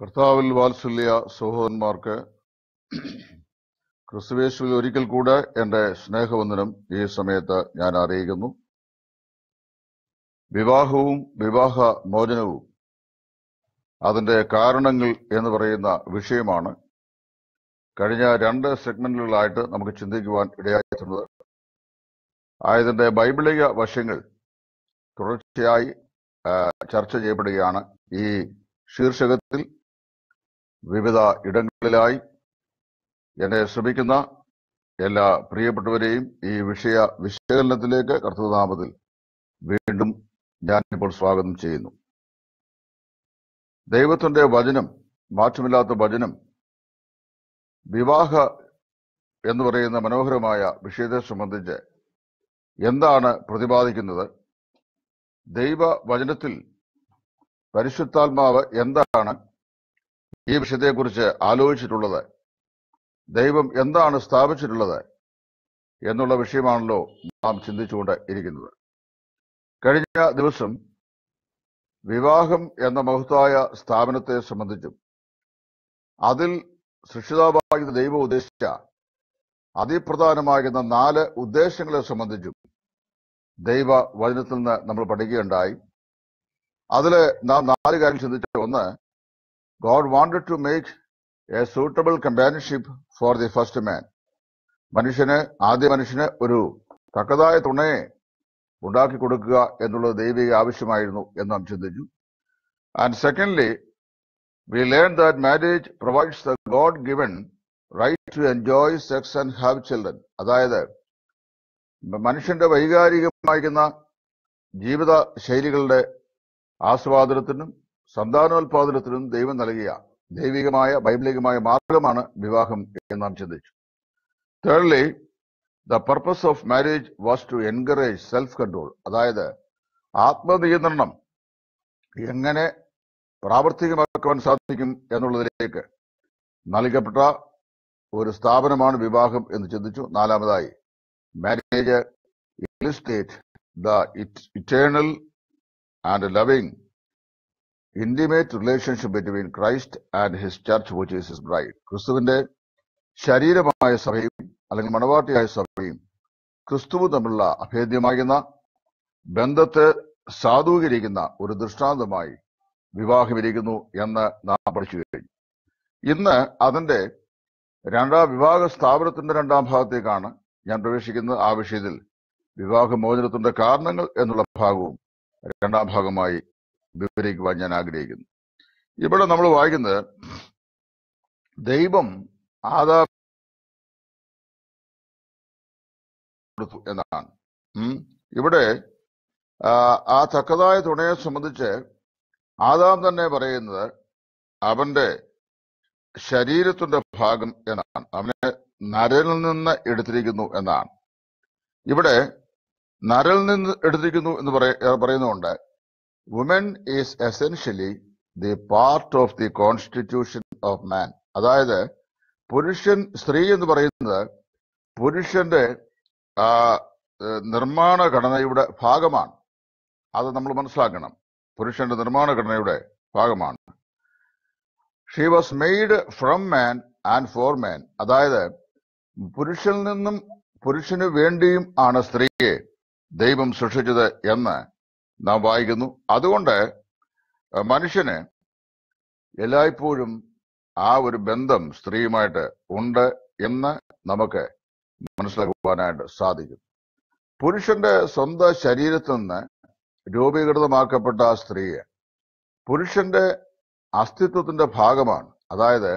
കർത്താവിൽ വാത്സല്യ സഹോദരന്മാർക്ക് ക്രിസ്തുവേശുവിൽ ഒരിക്കൽ കൂടെ എൻ്റെ സ്നേഹവന്ദനം ഈ സമയത്ത് ഞാൻ അറിയിക്കുന്നു വിവാഹവും വിവാഹ മോചനവും അതിൻ്റെ കാരണങ്ങൾ എന്ന് പറയുന്ന വിഷയമാണ് കഴിഞ്ഞ രണ്ട് സെഗ്മെന്റുകളായിട്ട് നമുക്ക് ചിന്തിക്കുവാൻ ഇടയായിട്ടുള്ളത് ആയതിൻ്റെ ബൈബിളിക വശങ്ങൾ തുടർച്ചയായി ചർച്ച ചെയ്യപ്പെടുകയാണ് ഈ ശീർഷകത്തിൽ വിവിധ ഇടങ്ങളിലായി എന്നെ ശ്രമിക്കുന്ന എല്ലാ പ്രിയപ്പെട്ടവരെയും ഈ വിഷയ വിശകലനത്തിലേക്ക് കർത്തനാമത്തിൽ വീണ്ടും ഞാനിപ്പോൾ സ്വാഗതം ചെയ്യുന്നു ദൈവത്തിന്റെ വചനം മാറ്റമില്ലാത്ത വചനം വിവാഹ എന്ന് പറയുന്ന മനോഹരമായ വിഷയത്തെ സംബന്ധിച്ച് എന്താണ് പ്രതിപാദിക്കുന്നത് ദൈവ വചനത്തിൽ പരിശുദ്ധാത്മാവ് എന്താണ് ഈ വിഷയത്തെക്കുറിച്ച് ആലോചിച്ചിട്ടുള്ളത് ദൈവം എന്താണ് സ്ഥാപിച്ചിട്ടുള്ളത് എന്നുള്ള വിഷയമാണല്ലോ നാം ചിന്തിച്ചുകൊണ്ട് ഇരിക്കുന്നത് കഴിഞ്ഞ ദിവസം വിവാഹം എന്ന മഹത്തായ സ്ഥാപനത്തെ സംബന്ധിച്ചും അതിൽ സൃഷ്ടിതാവായ ദൈവം ഉദ്ദേശിച്ച അതിപ്രധാനമാകുന്ന നാല് ഉദ്ദേശങ്ങളെ സംബന്ധിച്ചും ദൈവ വചനത്തിൽ നിന്ന് നമ്മൾ പഠിക്കുകയുണ്ടായി അതിൽ നാം നാല് കാര്യം ചിന്തിച്ച ഒന്ന് God wanted to make a suitable companionship for the first man. മനുഷ്യന് ആദ്യ മനുഷ്യന് ഒരു തക്കതായ തുണയെ ഉണ്ടാക്കി കൊടുക്കുക എന്നുള്ളത് ദൈവിക ആവശ്യമായിരുന്നു എന്ന് നാം ചിന്തിച്ചു and secondly we learn that marriage provides the God given right to enjoy sex and have children അതായത് മനുഷ്യന്റെ വൈകാരികമായിരിക്കുന്ന ജീവിത ശൈലികളുടെ ആസ്വാദനത്തിനും സന്താനോത്പാദനത്തിനും ദൈവം നൽകിയ ദൈവികമായ ബൈബിളികമായ മാർഗമാണ് വിവാഹം എന്ന് നാം ചിന്തിച്ചു thirdly the purpose of marriage was to encourage self control അതായത് ആത്മനിയന്ത്രണം എങ്ങനെ പ്രാവർത്തികമാക്കുവാൻ സാധിക്കും എന്നുള്ളതിലേക്ക് നൽകപ്പെട്ട ഒരു സ്ഥാപനമാണ് വിവാഹം എന്ന് ചിന്തിച്ചു നാലാമതായി marriage illustrate the eternal and loving intimate relationship between Christ and his church which is his bride ക്രിസ്തുവിന്റെ ശരീരമായ സഭയും അല്ലെങ്കിൽ മണവാട്ടിയായ സഭയും ക്രിസ്തുവു തമ്മിലുള്ള അഭേദ്യമാകുന്ന ബന്ധത്തെ സാധൂകരിക്കുന്ന ഒരു ദൃഷ്ടാന്തമായി വിവാഹമിരിക്കുന്നു എന്ന് നാം പഠിച്ചു കഴിഞ്ഞു ഇന്ന് അതിന്റെ രണ്ടാം വിവാഹ സ്ഥാപനത്തിന്റെ രണ്ടാം ഭാഗത്തേക്കാണ് ഞാൻ പ്രവേശിക്കുന്നത് ആ വിഷയത്തിൽ വിവാഹമോചനത്തിന്റെ കാരണങ്ങൾ എന്നുള്ള ഭാഗവും രണ്ടാം ഭാഗമായി വിവരിക്കുവാൻ ഞാൻ ആഗ്രഹിക്കുന്നു ഇവിടെ നമ്മൾ വായിക്കുന്നത് ദൈവം ആദാ കൊടുത്തു എന്നാണ് ഇവിടെ ആ തക്കതായ തുണയെ സംബന്ധിച്ച് ആദാം തന്നെ പറയുന്നത് അവന്റെ ശരീരത്തിന്റെ ഭാഗം എന്നാണ് അവനെ നരനിൽ നിന്ന് എടുത്തിരിക്കുന്നു എന്നാണ് ഇവിടെ നരൽ നിന്ന് എടുത്തിരിക്കുന്നു എന്ന് പറയുന്നതുകൊണ്ട് woman is essentially the part of the constitution of man അതായത് പുരുഷൻ സ്ത്രീ എന്ന് പറയുന്നത് പുരുഷന്റെ ആ നിർമ്മാണ ഘടനയുടെ ഭാഗമാണ് അത് നമ്മൾ മനസ്സിലാക്കണം പുരുഷന്റെ നിർമ്മാണ ഘടനയുടെ ഭാഗമാണ് she was made from man and for man അതായത് പുരുഷനിൽ നിന്നും പുരുഷന് വേണ്ടിയും ആണ് സ്ത്രീയെ ദൈവം സൃഷ്ടിച്ചത് എന്ന് നാം വായിക്കുന്നു അതുകൊണ്ട് മനുഷ്യന് എല്ലായ്പ്പോഴും ആ ഒരു ബന്ധം സ്ത്രീയുമായിട്ട് ഉണ്ട് എന്ന് നമുക്ക് മനസ്സിലാക്കുവാനായിട്ട് സാധിക്കും പുരുഷന്റെ സ്വന്തം ശരീരത്തിൽ നിന്ന് രൂപീകൃതമാക്കപ്പെട്ട ആ സ്ത്രീയെ പുരുഷന്റെ അസ്തിത്വത്തിന്റെ ഭാഗമാണ് അതായത്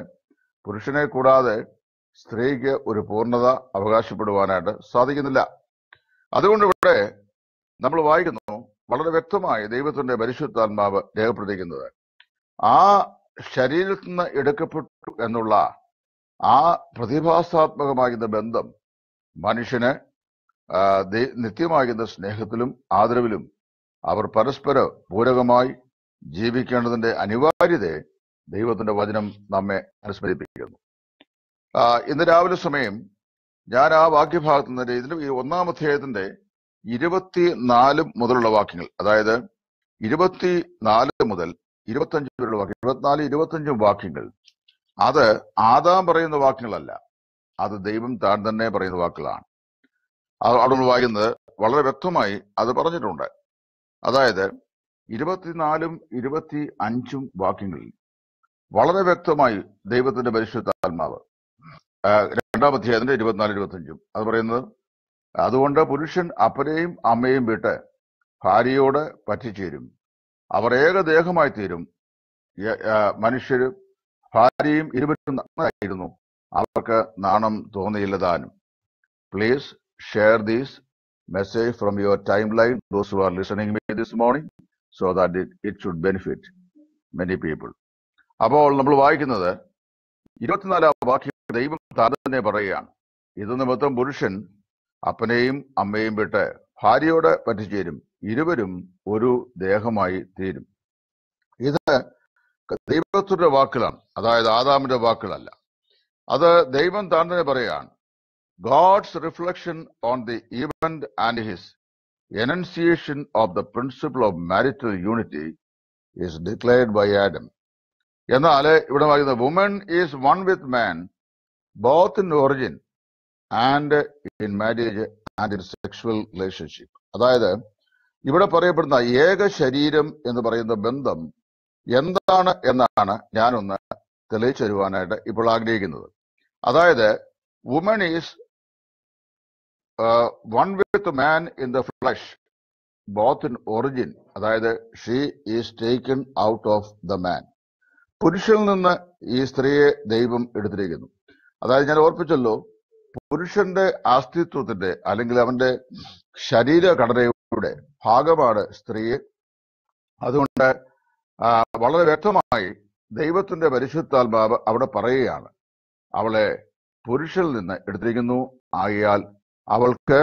പുരുഷനെ കൂടാതെ സ്ത്രീക്ക് ഒരു പൂർണ്ണത അവകാശപ്പെടുവാനായിട്ട് സാധിക്കുന്നില്ല അതുകൊണ്ട് ഇവിടെ നമ്മൾ വായിക്കുന്നു വളരെ വ്യക്തമായി ദൈവത്തിന്റെ പരിശുദ്ധാത്മാവ് രേഖപ്പെടുത്തിക്കുന്നത് ആ ശരീരത്തിൽ നിന്ന് എടുക്കപ്പെട്ടു എന്നുള്ള ആ പ്രതിഭാസാത്മകമാകുന്ന ബന്ധം മനുഷ്യന് നിത്യമാകുന്ന സ്നേഹത്തിലും ആദരവിലും അവർ പരസ്പര പൂരകമായി ജീവിക്കേണ്ടതിന്റെ അനിവാര്യതയെ ദൈവത്തിന്റെ വചനം നമ്മെ അനുസ്മരിപ്പിക്കുന്നു ഇന്ന് രാവിലെ സമയം ഞാൻ ആ വാക്യഭാഗത്ത് നിന്ന് ഇതിന് ഈ ഒന്നാം അധ്യായത്തിന്റെ ഇരുപത്തി നാല് മുതലുള്ള വാക്യങ്ങൾ അതായത് ഇരുപത്തി നാല് മുതൽ ഇരുപത്തഞ്ച് വരെയുള്ള വാക്യങ്ങൾ ഇരുപത്തിനാല് ഇരുപത്തഞ്ചും വാക്യങ്ങൾ അത് ആദാം പറയുന്ന വാക്യങ്ങളല്ല അത് ദൈവം താൻ തന്നെ പറയുന്ന വാക്കുകളാണ് അവിടെ നിന്ന് വായിക്കുന്നത് വളരെ വ്യക്തമായി അത് പറഞ്ഞിട്ടുണ്ട് അതായത് ഇരുപത്തിനാലും ഇരുപത്തി അഞ്ചും വാക്യങ്ങളിൽ വളരെ വ്യക്തമായി ദൈവത്തിന്റെ പരിശുദ്ധ ആത്മാവ് രണ്ടാമധ്യായത്തിന്റെ ഇരുപത്തിനാല് അഞ്ചും അത് പറയുന്നത് അതുകൊണ്ട് പുരുഷൻ അപ്പനെയും അമ്മയും വിട്ട് ഭാര്യയോട് പറ്റിച്ചേരും അവർ ഏകദേഹമായി തീരും മനുഷ്യരും ഭാര്യയും ഇരുവരും നന്നായിരുന്നു അവർക്ക് നാണം തോന്നിയില്ലതാനും please share these message from your timeline those who are listening me this morning so that it should benefit many people അപ്പോൾ നമ്മൾ വായിക്കുന്നത് ഇരുപത്തിനാലാം വാക്യം ദൈവം താരതന്നെ പറയുകയാണ് ഇത് നിമിത്തം പുരുഷൻ അപ്പനെയും അമ്മയും വിട്ട് ഭാര്യയോട് പറ്റിച്ചേരും ഇരുവരും ഒരു ദേഹമായി തീരും ഇത് ദൈവത്തിന്റെ വാക്കുകളാണ് അതായത് ആദാമിന്റെ വാക്കുകളല്ല അത് ദൈവം താൻ പറയുകയാണ് God's reflection on the event and his enunciation of the principle of marital unity is declared by Adam എന്നാൽ ഇവിടെ പറയുന്നത് woman is one with man both in origin and in marriage and in sexual relationship അതായത് ഇവിടെ പറയപ്പെടുന്ന ഏക ശരീരം എന്ന് പറയുന്ന ബന്ധം എന്താണ് എന്നാണ് ഞാനൊന്ന് തെളിയിച്ചു തരുവാനായിട്ട് ഇപ്പോൾ ആഗ്രഹിക്കുന്നത് അതായത് woman is one with man in the flesh both in origin അതായത് she is taken out of the man പുരുഷനിൽ നിന്ന് ഈ സ്ത്രീയെ ദൈവം എടുത്തിരിക്കുന്നു അതായത് ഞാൻ ഓർപ്പിച്ചല്ലോ പുരുഷന്റെ അസ്തിത്വത്തിന്റെ അല്ലെങ്കിൽ അവന്റെ ശരീരഘടനയുടെ ഭാഗമാണ് സ്ത്രീയെ അതുകൊണ്ട് വളരെ വ്യക്തമായി ദൈവത്തിന്റെ പരിശുദ്ധാത്മാവ് അവിടെ പറയുകയാണ് അവളെ പുരുഷനിൽ നിന്ന് എടുത്തിരിക്കുന്നു ആകിയാൽ അവൾക്ക്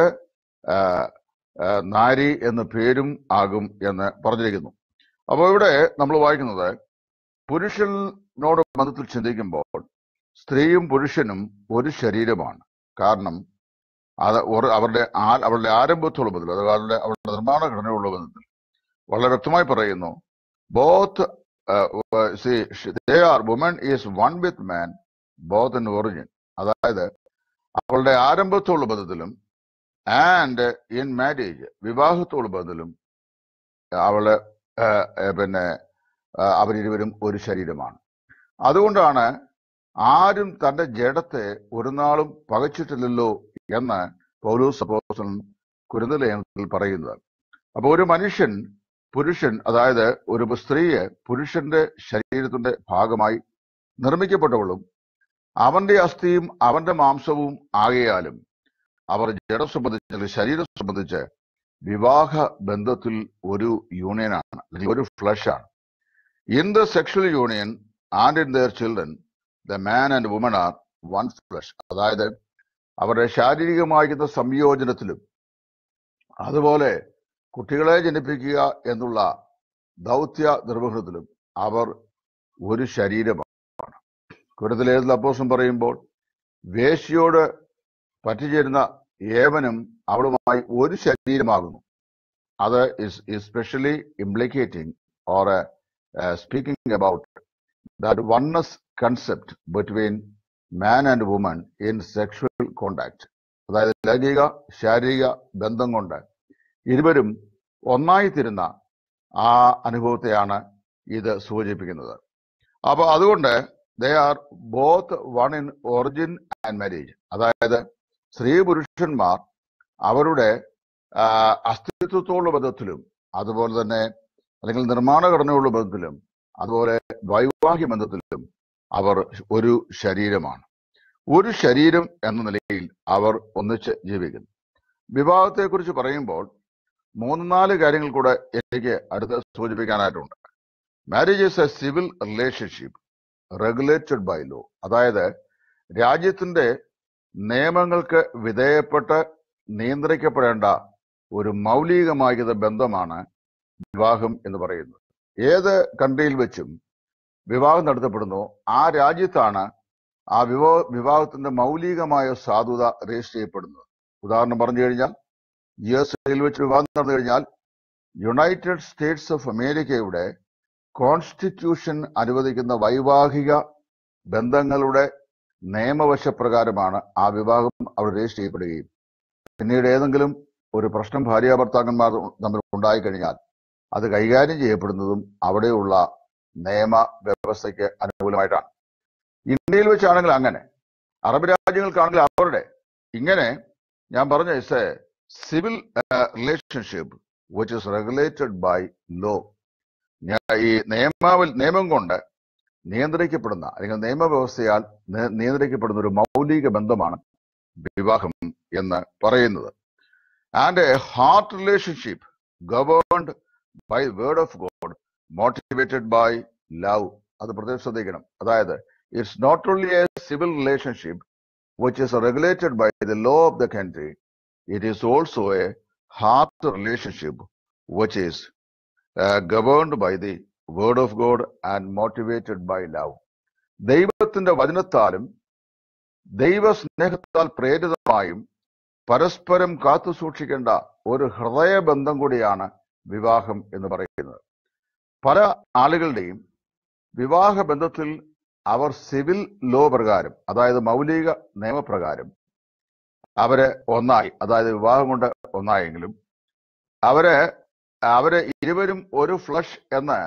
നാരി എന്ന പേരും ആകും എന്ന് പറഞ്ഞിരിക്കുന്നു അപ്പോൾ ഇവിടെ നമ്മൾ വായിക്കുന്നത് പുരുഷനോട് മതത്തിൽ ചിന്തിക്കുമ്പോൾ സ്ത്രീയും പുരുഷനും ഒരു ശരീരമാണ് കാരണം അത് അവരുടെ അവരുടെ ആരംഭത്തോളം മുതൽ അത് അവരുടെ അവരുടെ നിർമ്മാണ ഘടനയുള്ള ബന്ധത്തിൽ വളരെ വ്യക്തമായി പറയുന്നു both see are woman is one with man both in origin അതായത് അവളുടെ ആരംഭത്തോട് ബന്ധത്തിലും ആൻഡ് ഇൻ മാരേജ് വിവാഹത്തോട് ബന്ധത്തിലും അവള് uh, പിന്നെ uh, അവരിരുവരും ഒരു ശരീരമാണ് അതുകൊണ്ടാണ് ആരും തന്റെ ജഡത്തെ ഒരു നാളും പകച്ചിട്ടില്ലല്ലോ എന്ന് പൗലോസ് അപ്പോസൻ കുരുന്തലേഖനത്തിൽ പറയുന്നത് അപ്പോൾ ഒരു മനുഷ്യൻ പുരുഷൻ അതായത് ഒരു സ്ത്രീയെ പുരുഷന്റെ ശരീരത്തിന്റെ ഭാഗമായി നിർമ്മിക്കപ്പെട്ടവളും അവന്റെ അസ്ഥിയും അവന്റെ മാംസവും ആകയാലും അവർ ജഡം സംബന്ധിച്ച് ശരീരം സംബന്ധിച്ച് വിവാഹ ബന്ധത്തിൽ ഒരു യൂണിയനാണ് അല്ലെങ്കിൽ ഒരു ഫ്ലഷാണ് in the sexual union and in their children the man and woman are one flesh അതായത് അവരുടെ ശാരീരികമായിരുന്ന സംയോജനത്തിലും അതുപോലെ കുട്ടികളെ ജനിപ്പിക്കുക എന്നുള്ള ദൗത്യ നിർവഹണത്തിലും അവർ ഒരു ശരീരമാണ് കുരത്തിൽ കുരത്തിലേത് അപ്പോസം പറയുമ്പോൾ വേശിയോട് പറ്റിച്ചേരുന്ന ഏവനും അവളുമായി ഒരു ശരീരമാകുന്നു അത് is specially implicating or speaking about that oneness concept between man and woman in sexual contact അതായത് ലൈംഗിക ശാരീരിക ബന്ധം കൊണ്ട് ഇരുവരും ഒന്നായിത്തീരുന്ന ആ അനുഭവത്തെയാണ് ഇത് സൂചിപ്പിക്കുന്നത് അപ്പോൾ അതുകൊണ്ട് they are both one in origin and marriage അതായത് സ്ത്രീ പുരുഷന്മാർ അവരുടെ അസ്തിത്വത്തോടുള്ള ബന്ധത്തിലും അതുപോലെ തന്നെ അല്ലെങ്കിൽ നിർമ്മാണ ഘടനയുള്ള ബന്ധത്തിലും അതുപോലെ വൈവാഹിക ബന്ധത്തിലും അവർ ഒരു ശരീരമാണ് ഒരു ശരീരം എന്ന നിലയിൽ അവർ ഒന്നിച്ച് ജീവിക്കുന്നു വിവാഹത്തെക്കുറിച്ച് പറയുമ്പോൾ മൂന്ന് നാല് കാര്യങ്ങൾ കൂടെ എനിക്ക് അടുത്ത് സൂചിപ്പിക്കാനായിട്ടുണ്ട് marriage is a civil relationship regulated by law അതായത് രാജ്യത്തിന്റെ നിയമങ്ങൾക്ക് വിധേയപ്പെട്ട് നിയന്ത്രിക്കപ്പെടേണ്ട ഒരു മൗലികമായ ബന്ധമാണ് വിവാഹം എന്ന് പറയുന്നത് ഏത് കൺട്രിയിൽ വെച്ചും വിവാഹം നടത്തപ്പെടുന്നു ആ രാജ്യത്താണ് ആ വിവാഹ വിവാഹത്തിന്റെ മൗലികമായ സാധുത രജിസ്റ്റർ ചെയ്യപ്പെടുന്നത് ഉദാഹരണം പറഞ്ഞു കഴിഞ്ഞാൽ യു എസ് എയിൽ വെച്ച് വിവാഹം നടന്നു കഴിഞ്ഞാൽ യുണൈറ്റഡ് സ്റ്റേറ്റ്സ് ഓഫ് അമേരിക്കയുടെ കോൺസ്റ്റിറ്റ്യൂഷൻ അനുവദിക്കുന്ന വൈവാഹിക ബന്ധങ്ങളുടെ നിയമവശപ്രകാരമാണ് ആ വിവാഹം അവിടെ രജിസ്റ്റർ ചെയ്യപ്പെടുകയും പിന്നീട് ഏതെങ്കിലും ഒരു പ്രശ്നം ഭാര്യാഭർത്താക്കന്മാർ തമ്മിൽ ഉണ്ടായിക്കഴിഞ്ഞാൽ അത് കൈകാര്യം ചെയ്യപ്പെടുന്നതും അവിടെയുള്ള നിയമ വ്യവസ്ഥയ്ക്ക് അനുകൂലമായിട്ടാണ് ഇന്ത്യയിൽ വെച്ചാണെങ്കിൽ അങ്ങനെ അറബ് രാജ്യങ്ങൾക്കാണെങ്കിൽ അവരുടെ ഇങ്ങനെ ഞാൻ പറഞ്ഞ civil relationship which is regulated by law ഈ നിയമാവൽ നിയമം കൊണ്ട് നിയന്ത്രിക്കപ്പെടുന്ന അല്ലെങ്കിൽ നിയമവ്യവസ്ഥയാൽ നിയന്ത്രിക്കപ്പെടുന്ന ഒരു മൗലിക ബന്ധമാണ് വിവാഹം എന്ന് പറയുന്നത് and a heart relationship governed by word of God motivated by love അത് പ്രത്യേകം ശ്രദ്ധിക്കണം അതായത് it's not only a civil relationship which is regulated by the law of the country, it is also a heart relationship which is uh, governed by the word of God and motivated by love. ദൈവത്തിന്റെ വചനത്താലും ദൈവസ്നേഹത്താൽ പ്രേരിതമായും പരസ്പരം കാത്തു സൂക്ഷിക്കേണ്ട ഒരു ഹൃദയബന്ധം കൂടിയാണ് വിവാഹം എന്ന് പറയുന്നത് പല ആളുകളുടെയും വിവാഹ ബന്ധത്തിൽ അവർ സിവിൽ ലോ പ്രകാരം അതായത് മൗലിക നിയമപ്രകാരം അവരെ ഒന്നായി അതായത് വിവാഹം കൊണ്ട് ഒന്നായെങ്കിലും അവരെ അവരെ ഇരുവരും ഒരു ഫ്ലഷ് എന്ന്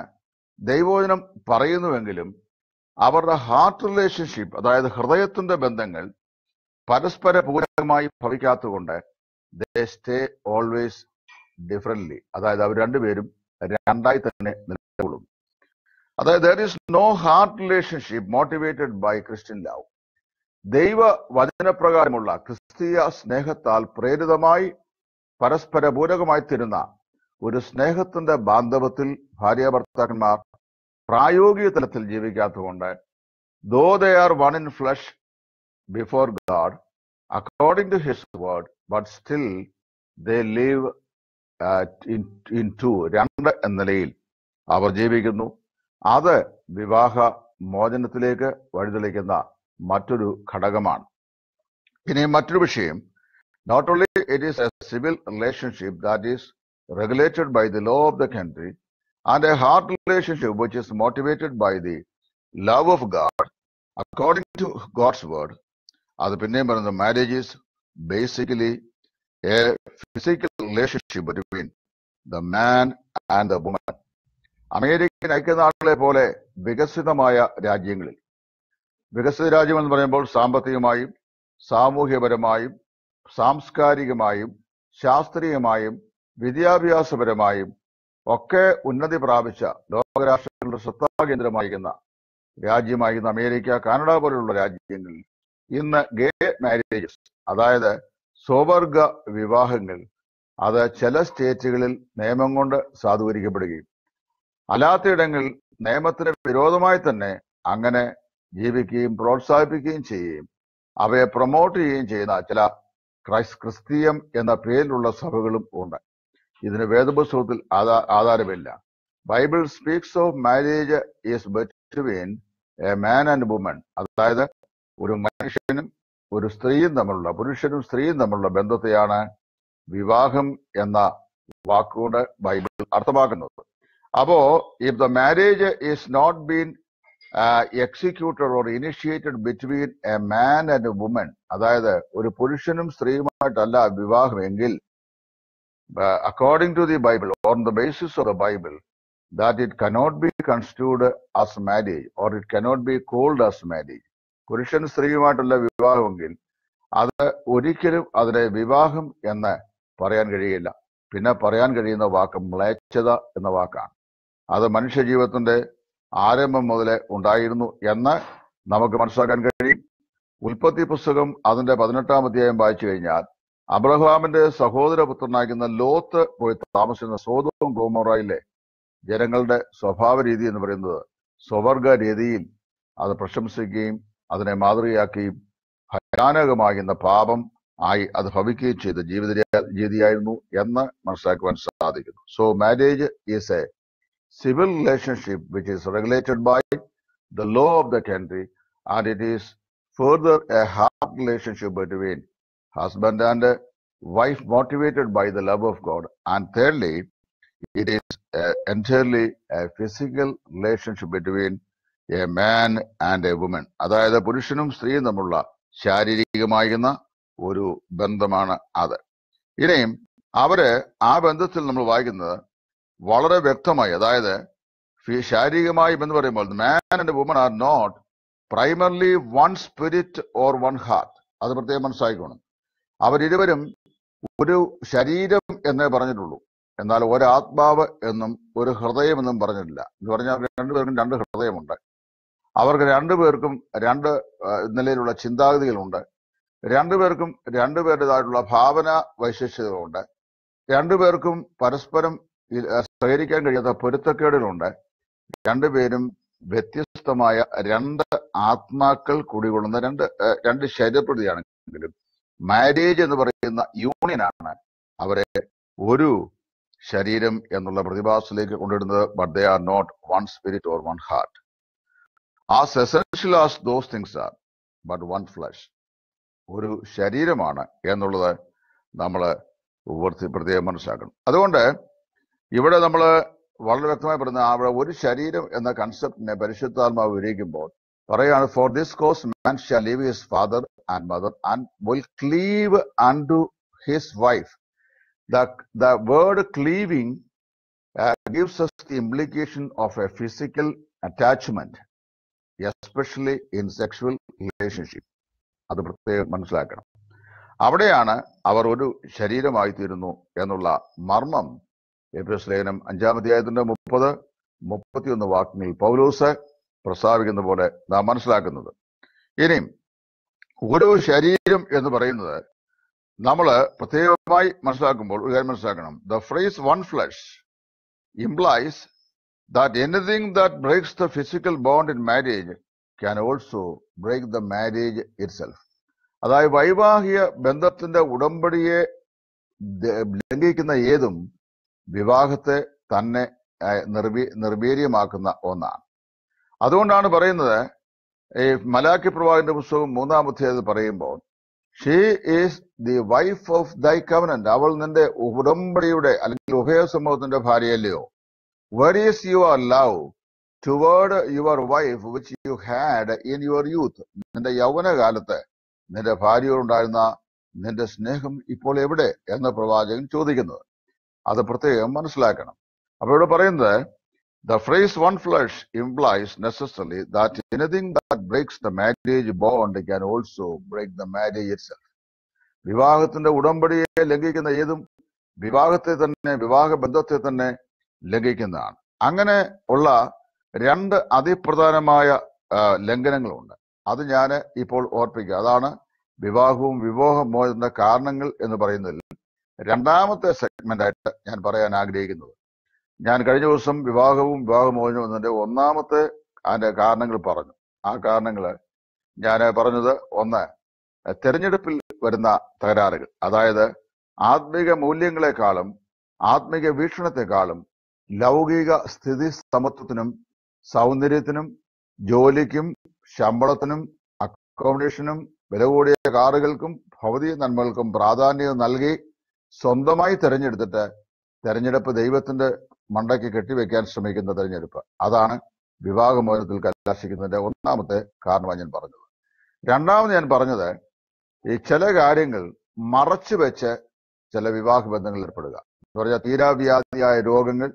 ദൈവോചനം പറയുന്നുവെങ്കിലും അവരുടെ ഹാർട്ട് റിലേഷൻഷിപ്പ് അതായത് ഹൃദയത്തിന്റെ ബന്ധങ്ങൾ പരസ്പര പൂരകമായി ഭവിക്കാത്തതുകൊണ്ട് ദേ സ്റ്റേ ഓൾവേസ് ഡിഫറൻലി അതായത് അവർ രണ്ടുപേരും രണ്ടായി തന്നെ നിലകൊള്ളും അതായത് there is no heart relationship motivated by Christian love ദൈവ വചനപ്രകാരമുള്ള ക്രിസ്തീയ സ്നേഹത്താൽ പ്രേരിതമായി പരസ്പര പൂരകമായി തരുന്ന ഒരു സ്നേഹത്തിന്റെ ബാന്ധവത്തിൽ ഭാര്യ ഭർത്താക്കന്മാർ പ്രായോഗിക തലത്തിൽ ജീവിക്കാത്തതുകൊണ്ട് though they are one in flesh before God according to his word but still they live in two രണ്ട് എന്ന നിലയിൽ അവർ ജീവിക്കുന്നു അത് വിവാഹ മോചനത്തിലേക്ക് വഴിതെളിക്കുന്ന മറ്റൊരു ഘടകമാണ് ഇനി മറ്റൊരു വിഷയം not only it is a civil relationship that is regulated by the law of the country and a heart relationship which is motivated by the love of God according to God's word അത് പിന്നെയും പറയുന്നത് marriage is basically a physical relationship between the man and the woman American ഐക്യനാടുകളെ പോലെ വികസിതമായ രാജ്യങ്ങളിൽ വികസിത രാജ്യം എന്ന് പറയുമ്പോൾ സാമ്പത്തികമായും സാമൂഹ്യപരമായും സാംസ്കാരികമായും ശാസ്ത്രീയമായും വിദ്യാഭ്യാസപരമായും ഒക്കെ ഉന്നതി പ്രാപിച്ച ലോകരാഷ്ട്രങ്ങളുടെ ശ്രദ്ധാകേന്ദ്രമായിരുന്ന രാജ്യമായിരുന്ന അമേരിക്ക കാനഡ പോലുള്ള രാജ്യങ്ങളിൽ ഇന്ന് ഗേ മാരേജസ് അതായത് സ്വവർഗ വിവാഹങ്ങൾ അത് ചില സ്റ്റേറ്റുകളിൽ നിയമം കൊണ്ട് സാധൂകരിക്കപ്പെടുകയും അല്ലാത്തയിടങ്ങളിൽ നിയമത്തിന് വിരോധമായി തന്നെ അങ്ങനെ ജീവിക്കുകയും പ്രോത്സാഹിപ്പിക്കുകയും ചെയ്യുകയും അവയെ പ്രൊമോട്ട് ചെയ്യുകയും ചെയ്യുന്ന ചില ക്രൈസ്റ്റ് ക്രിസ്തീയം എന്ന പേരിലുള്ള സഭകളും ഉണ്ട് ഇതിന് വേദപുസ്തകത്തിൽ ആധാരമില്ല Bible speaks of marriage is between a man and woman അതായത് ഒരു മനുഷ്യനും ഒരു സ്ത്രീയും തമ്മിലുള്ള പുരുഷനും സ്ത്രീയും തമ്മിലുള്ള ബന്ധത്തെയാണ് വിവാഹം എന്ന വാക്കുകൊണ്ട് ബൈബിൾ അർത്ഥമാക്കുന്നത് അപ്പോ if the marriage is not been executed or initiated between a man and a woman അതായത് ഒരു പുരുഷനും സ്ത്രീയുമായിട്ടല്ല വിവാഹമെങ്കിൽ according to the Bible on the basis of the Bible that it cannot be construed as marriage or it cannot be called as marriage പുരുഷൻ സ്ത്രീയുമായിട്ടുള്ള വിവാഹമെങ്കിൽ അത് ഒരിക്കലും അതിനെ വിവാഹം എന്ന് പറയാൻ കഴിയില്ല പിന്നെ പറയാൻ കഴിയുന്ന വാക്ക് മ്ലേച്ഛത എന്ന വാക്കാണ് അത് ജീവിതത്തിന്റെ ആരംഭം മുതലേ ഉണ്ടായിരുന്നു എന്ന് നമുക്ക് മനസ്സിലാക്കാൻ കഴിയും ഉൽപ്പത്തി പുസ്തകം അതിന്റെ പതിനെട്ടാം അധ്യായം വായിച്ചു കഴിഞ്ഞാൽ അബ്രഹാമിന്റെ സഹോദരപുത്രനായിരിക്കുന്ന ലോത്ത് പോയി താമസിക്കുന്ന സോതവും ഗോമോറയിലെ ജനങ്ങളുടെ സ്വഭാവ രീതി എന്ന് പറയുന്നത് സ്വവർഗ രീതിയിൽ അത് പ്രശംസിക്കുകയും അതിനെ മാതൃകയാക്കുകയും ഭയാനകമാകുന്ന പാപം ആയി അത് ഭവിക്കുകയും ചെയ്ത ജീവിത രീതിയായിരുന്നു എന്ന് മനസ്സിലാക്കുവാൻ സാധിക്കുന്നു so marriage is a civil relationship which is regulated by the law of the country and it is further a heart relationship between husband and wife motivated by the love of God. And thirdly, it is uh, entirely a physical relationship between a man and a woman അതായത് പുരുഷനും സ്ത്രീയും തമ്മിലുള്ള ശാരീരികമായിരുന്ന ഒരു ബന്ധമാണ് അത് ഇനിയും അവര് ആ ബന്ധത്തിൽ നമ്മൾ വായിക്കുന്നത് വളരെ വ്യക്തമായി അതായത് ശാരീരികമായി എന്ന് പറയുമ്പോൾ man and woman are not primarily one spirit or one heart അത് പ്രത്യേകം മനസ്സിലാക്കണം അവരിരുവരും ഒരു ശരീരം എന്നേ പറഞ്ഞിട്ടുള്ളൂ എന്നാൽ ഒരാത്മാവ് എന്നും ഒരു ഹൃദയം എന്നും പറഞ്ഞിട്ടില്ല എന്ന് പറഞ്ഞാൽ രണ്ടുപേർക്കും രണ്ട് ഹൃദയമുണ്ട് അവർക്ക് രണ്ടുപേർക്കും രണ്ട് നിലയിലുള്ള ചിന്താഗതികളുണ്ട് രണ്ടുപേർക്കും രണ്ടുപേരുടേതായിട്ടുള്ള ഭാവന വൈശിഷ്ട്യതകളുണ്ട് രണ്ടുപേർക്കും പരസ്പരം സഹകരിക്കാൻ കഴിയാത്ത പൊരുത്തക്കേടുകളുണ്ട് രണ്ടുപേരും വ്യത്യസ്തമായ രണ്ട് ആത്മാക്കൾ കൂടികൊള്ളുന്ന രണ്ട് രണ്ട് ശരീരപ്രതിയാണെങ്കിലും മാരേജ് എന്ന് പറയുന്ന യൂണിയനാണ് അവരെ ഒരു ശരീരം എന്നുള്ള പ്രതിഭാസത്തിലേക്ക് കൊണ്ടുവരുന്നത് but they are not one spirit or one heart as essential as those things are but one flesh ഒരു ശരീരമാണ് എന്നുള്ളത് നമ്മൾ പ്രത്യേകം മനസ്സിലാക്കണം അതുകൊണ്ട് ഇവിടെ നമ്മൾ വളരെ വ്യക്തമായി പറയുന്ന അവിടെ ഒരു ശരീരം എന്ന കൺസെപ്റ്റിനെ പരിശുദ്ധാത്മാവ് വിവരിക്കുമ്പോൾ പറയാണ് for this cause man shall leave his father and mother and will cleave and to his wife the the word cleaving gives the implication of a physical attachment especially in sexual relationship അത് പ്രത്യേകം മനസ്സിലാക്കണം അവിടെയാണ് അവർ ഒരു ശരീരമായി തീരുന്നു എന്നുള്ള മർമ്മം എബ്രസ് ലേഖനം അഞ്ചാം അധ്യായത്തിന്റെ മുപ്പത് മുപ്പത്തിയൊന്ന് വാക്കിനിൽ പൗലൂസ് പ്രസ്താവിക്കുന്ന പോലെ നാം മനസ്സിലാക്കുന്നത് ഇനിയും ഒരു ശരീരം എന്ന് പറയുന്നത് നമ്മൾ പ്രത്യേകമായി മനസ്സിലാക്കുമ്പോൾ ഒരു കാര്യം മനസ്സിലാക്കണം the phrase one flesh implies that anything that breaks the physical bond in marriage can also break the marriage itself. അതായത് വൈവാഹിക ബന്ധത്തിന്റെ ഉടമ്പടിയെ ലംഘിക്കുന്ന ഏതും വിവാഹത്തെ തന്നെ നിർവീ നിർവീര്യമാക്കുന്ന ഒന്നാണ് അതുകൊണ്ടാണ് പറയുന്നത് ഈ മലാക്കി പ്രവാഹിന്റെ പുസ്തകം മൂന്നാമത്തേത് പറയുമ്പോൾ she is the wife of thy covenant അവൾ നിന്റെ ഉടമ്പടിയുടെ അല്ലെങ്കിൽ ഉഭയ സംഭവത്തിന്റെ ഭാര്യയല്ലയോ Where is your love toward your wife which you had in your youth? നിന്റെ യൗവനകാലത്ത് നിന്റെ ഭാര്യയോടുണ്ടായിരുന്ന നിന്റെ സ്നേഹം ഇപ്പോൾ എവിടെ എന്ന് പ്രവാചകൻ ചോദിക്കുന്നത് അത് പ്രത്യേകം മനസ്സിലാക്കണം അപ്പോൾ ഇവിടെ പറയുന്നത് the phrase one flesh implies necessary that anything that breaks the marriage bond can also break the marriage it വിവാഹത്തിന്റെ ഉടമ്പടിയെ ലംഘിക്കുന്ന ഏതും വിവാഹത്തെ തന്നെ വിവാഹ ബന്ധത്തെ തന്നെ ലംഘിക്കുന്നതാണ് അങ്ങനെ ഉള്ള രണ്ട് അതിപ്രധാനമായ ലംഘനങ്ങളുണ്ട് അത് ഞാൻ ഇപ്പോൾ ഓർപ്പിക്കുക അതാണ് വിവാഹവും വിവാഹമോചന കാരണങ്ങൾ എന്ന് പറയുന്നതിൽ രണ്ടാമത്തെ സെഗ്മെന്റ് ആയിട്ട് ഞാൻ പറയാൻ ആഗ്രഹിക്കുന്നത് ഞാൻ കഴിഞ്ഞ ദിവസം വിവാഹവും വിവാഹമോചനവും എന്നതിന്റെ ഒന്നാമത്തെ അതിന്റെ കാരണങ്ങൾ പറഞ്ഞു ആ കാരണങ്ങൾ ഞാൻ പറഞ്ഞത് ഒന്ന് തെരഞ്ഞെടുപ്പിൽ വരുന്ന തകരാറുകൾ അതായത് ആത്മീക മൂല്യങ്ങളെക്കാളും ആത്മീക വീക്ഷണത്തെക്കാളും ലൗകിക സ്ഥിതി സമത്വത്തിനും സൗന്ദര്യത്തിനും ജോലിക്കും ശമ്പളത്തിനും അക്കോമഡേഷനും വില കൂടിയ കാറുകൾക്കും ഭൗതിക നന്മകൾക്കും പ്രാധാന്യം നൽകി സ്വന്തമായി തെരഞ്ഞെടുത്തിട്ട് തെരഞ്ഞെടുപ്പ് ദൈവത്തിന്റെ മണ്ടയ്ക്ക് കെട്ടിവെക്കാൻ ശ്രമിക്കുന്ന തെരഞ്ഞെടുപ്പ് അതാണ് വിവാഹമോചനത്തിൽ കലാശിക്കുന്നതിന്റെ ഒന്നാമത്തെ കാരണമാണ് ഞാൻ പറഞ്ഞത് രണ്ടാമത് ഞാൻ പറഞ്ഞത് ഈ ചില കാര്യങ്ങൾ മറച്ചു വെച്ച് ചില വിവാഹ ബന്ധങ്ങളിൽ ഏർപ്പെടുക എന്ന് പറഞ്ഞാൽ തീരാവ്യാധിയായ രോഗങ്ങൾ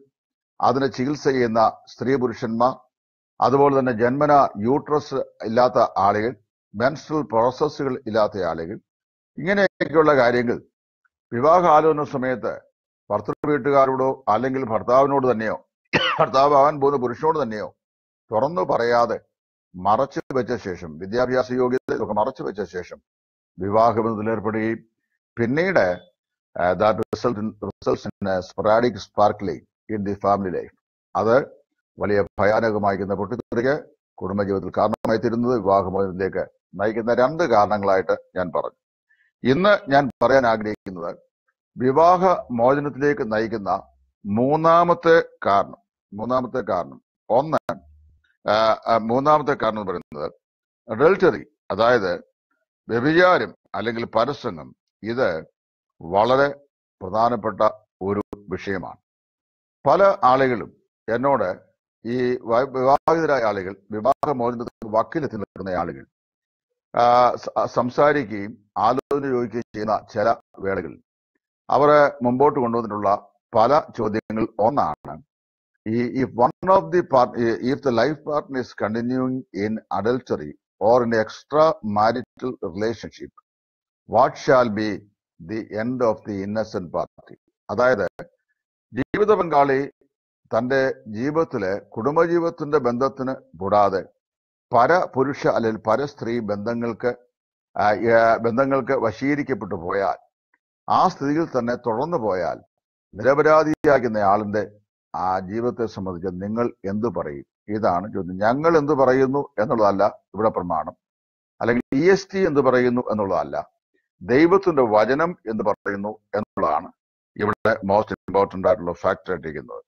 അതിന് ചികിത്സ ചെയ്യുന്ന സ്ത്രീ പുരുഷന്മാർ അതുപോലെ തന്നെ ജന്മന യൂട്രസ് ഇല്ലാത്ത ആളുകൾ മെൻസ്ട്രൽ പ്രോസസ്സുകൾ ഇല്ലാത്ത ആളുകൾ ഇങ്ങനെയൊക്കെയുള്ള കാര്യങ്ങൾ വിവാഹാലോചന സമയത്ത് ഭർത്തൃ വീട്ടുകാരോടോ അല്ലെങ്കിൽ ഭർത്താവിനോട് തന്നെയോ ഭർത്താവാകാൻ പോകുന്ന പുരുഷനോട് തന്നെയോ തുറന്നു പറയാതെ മറച്ചു വെച്ച ശേഷം വിദ്യാഭ്യാസ യോഗ്യതയൊക്കെ മറച്ചു വെച്ച ശേഷം വിവാഹബന്ധത്തിലേർപ്പെടുകയും പിന്നീട് റിസൾട്ടിന് സ്പൊറാഡിക് സ്പാർക്കിലെയും ഇൻ ദി ഫാമിലി ലൈഫ് അത് വലിയ ഭയാനകമായി പൊട്ടിത്തെറിക്ക് കുടുംബജീവിതത്തിൽ കാരണമായി തീരുന്നത് വിവാഹമോചനത്തിലേക്ക് നയിക്കുന്ന രണ്ട് കാരണങ്ങളായിട്ട് ഞാൻ പറഞ്ഞു ഇന്ന് ഞാൻ പറയാൻ ആഗ്രഹിക്കുന്നത് വിവാഹ മോചനത്തിലേക്ക് നയിക്കുന്ന മൂന്നാമത്തെ കാരണം മൂന്നാമത്തെ കാരണം ഒന്ന് മൂന്നാമത്തെ കാരണം എന്ന് പറയുന്നത് അഡൾട്ടറി അതായത് വ്യഭിചാരം അല്ലെങ്കിൽ പരസംഗം ഇത് വളരെ പ്രധാനപ്പെട്ട ഒരു വിഷയമാണ് പല ആളുകളും എന്നോട് ഈ വിവാഹിതരായ ആളുകൾ വിവാഹമോചനത്തിന് വക്കീലെത്തി നിൽക്കുന്ന ആളുകൾ സംസാരിക്കുകയും ആലോചന ചോദിക്കുകയും ചെയ്യുന്ന ചില വേളകൾ അവർ മുമ്പോട്ട് കൊണ്ടുവന്നിട്ടുള്ള പല ചോദ്യങ്ങൾ ഒന്നാണ് ഈ if one of the part if the life partner is continuing in adultery or in extra marital relationship what shall be the end of the innocent party അതായത് ജീവിത പങ്കാളി തൻ്റെ ജീവിതത്തിലെ കുടുംബജീവിതത്തിൻ്റെ ബന്ധത്തിന് കൂടാതെ പര പുരുഷ അല്ലെങ്കിൽ പര സ്ത്രീ ബന്ധങ്ങൾക്ക് ബന്ധങ്ങൾക്ക് വശീകരിക്കപ്പെട്ടു പോയാൽ ആ സ്ഥിതിയിൽ തന്നെ തുടർന്നു പോയാൽ നിരപരാധിയാകുന്ന ആളിൻ്റെ ആ ജീവിതത്തെ സംബന്ധിച്ച് നിങ്ങൾ എന്തു പറയും ഇതാണ് ചോദ്യം ഞങ്ങൾ എന്തു പറയുന്നു എന്നുള്ളതല്ല ഇവിടെ പ്രമാണം അല്ലെങ്കിൽ ഇ എസ് ടി എന്ത് പറയുന്നു എന്നുള്ളതല്ല ദൈവത്തിന്റെ വചനം എന്ന് പറയുന്നു എന്നുള്ളതാണ് ഇവിടെ മോസ്റ്റ് ഇമ്പോർട്ടൻ്റ് ആയിട്ടുള്ള ഫാക്ടർ ആയിട്ടിരിക്കുന്നത്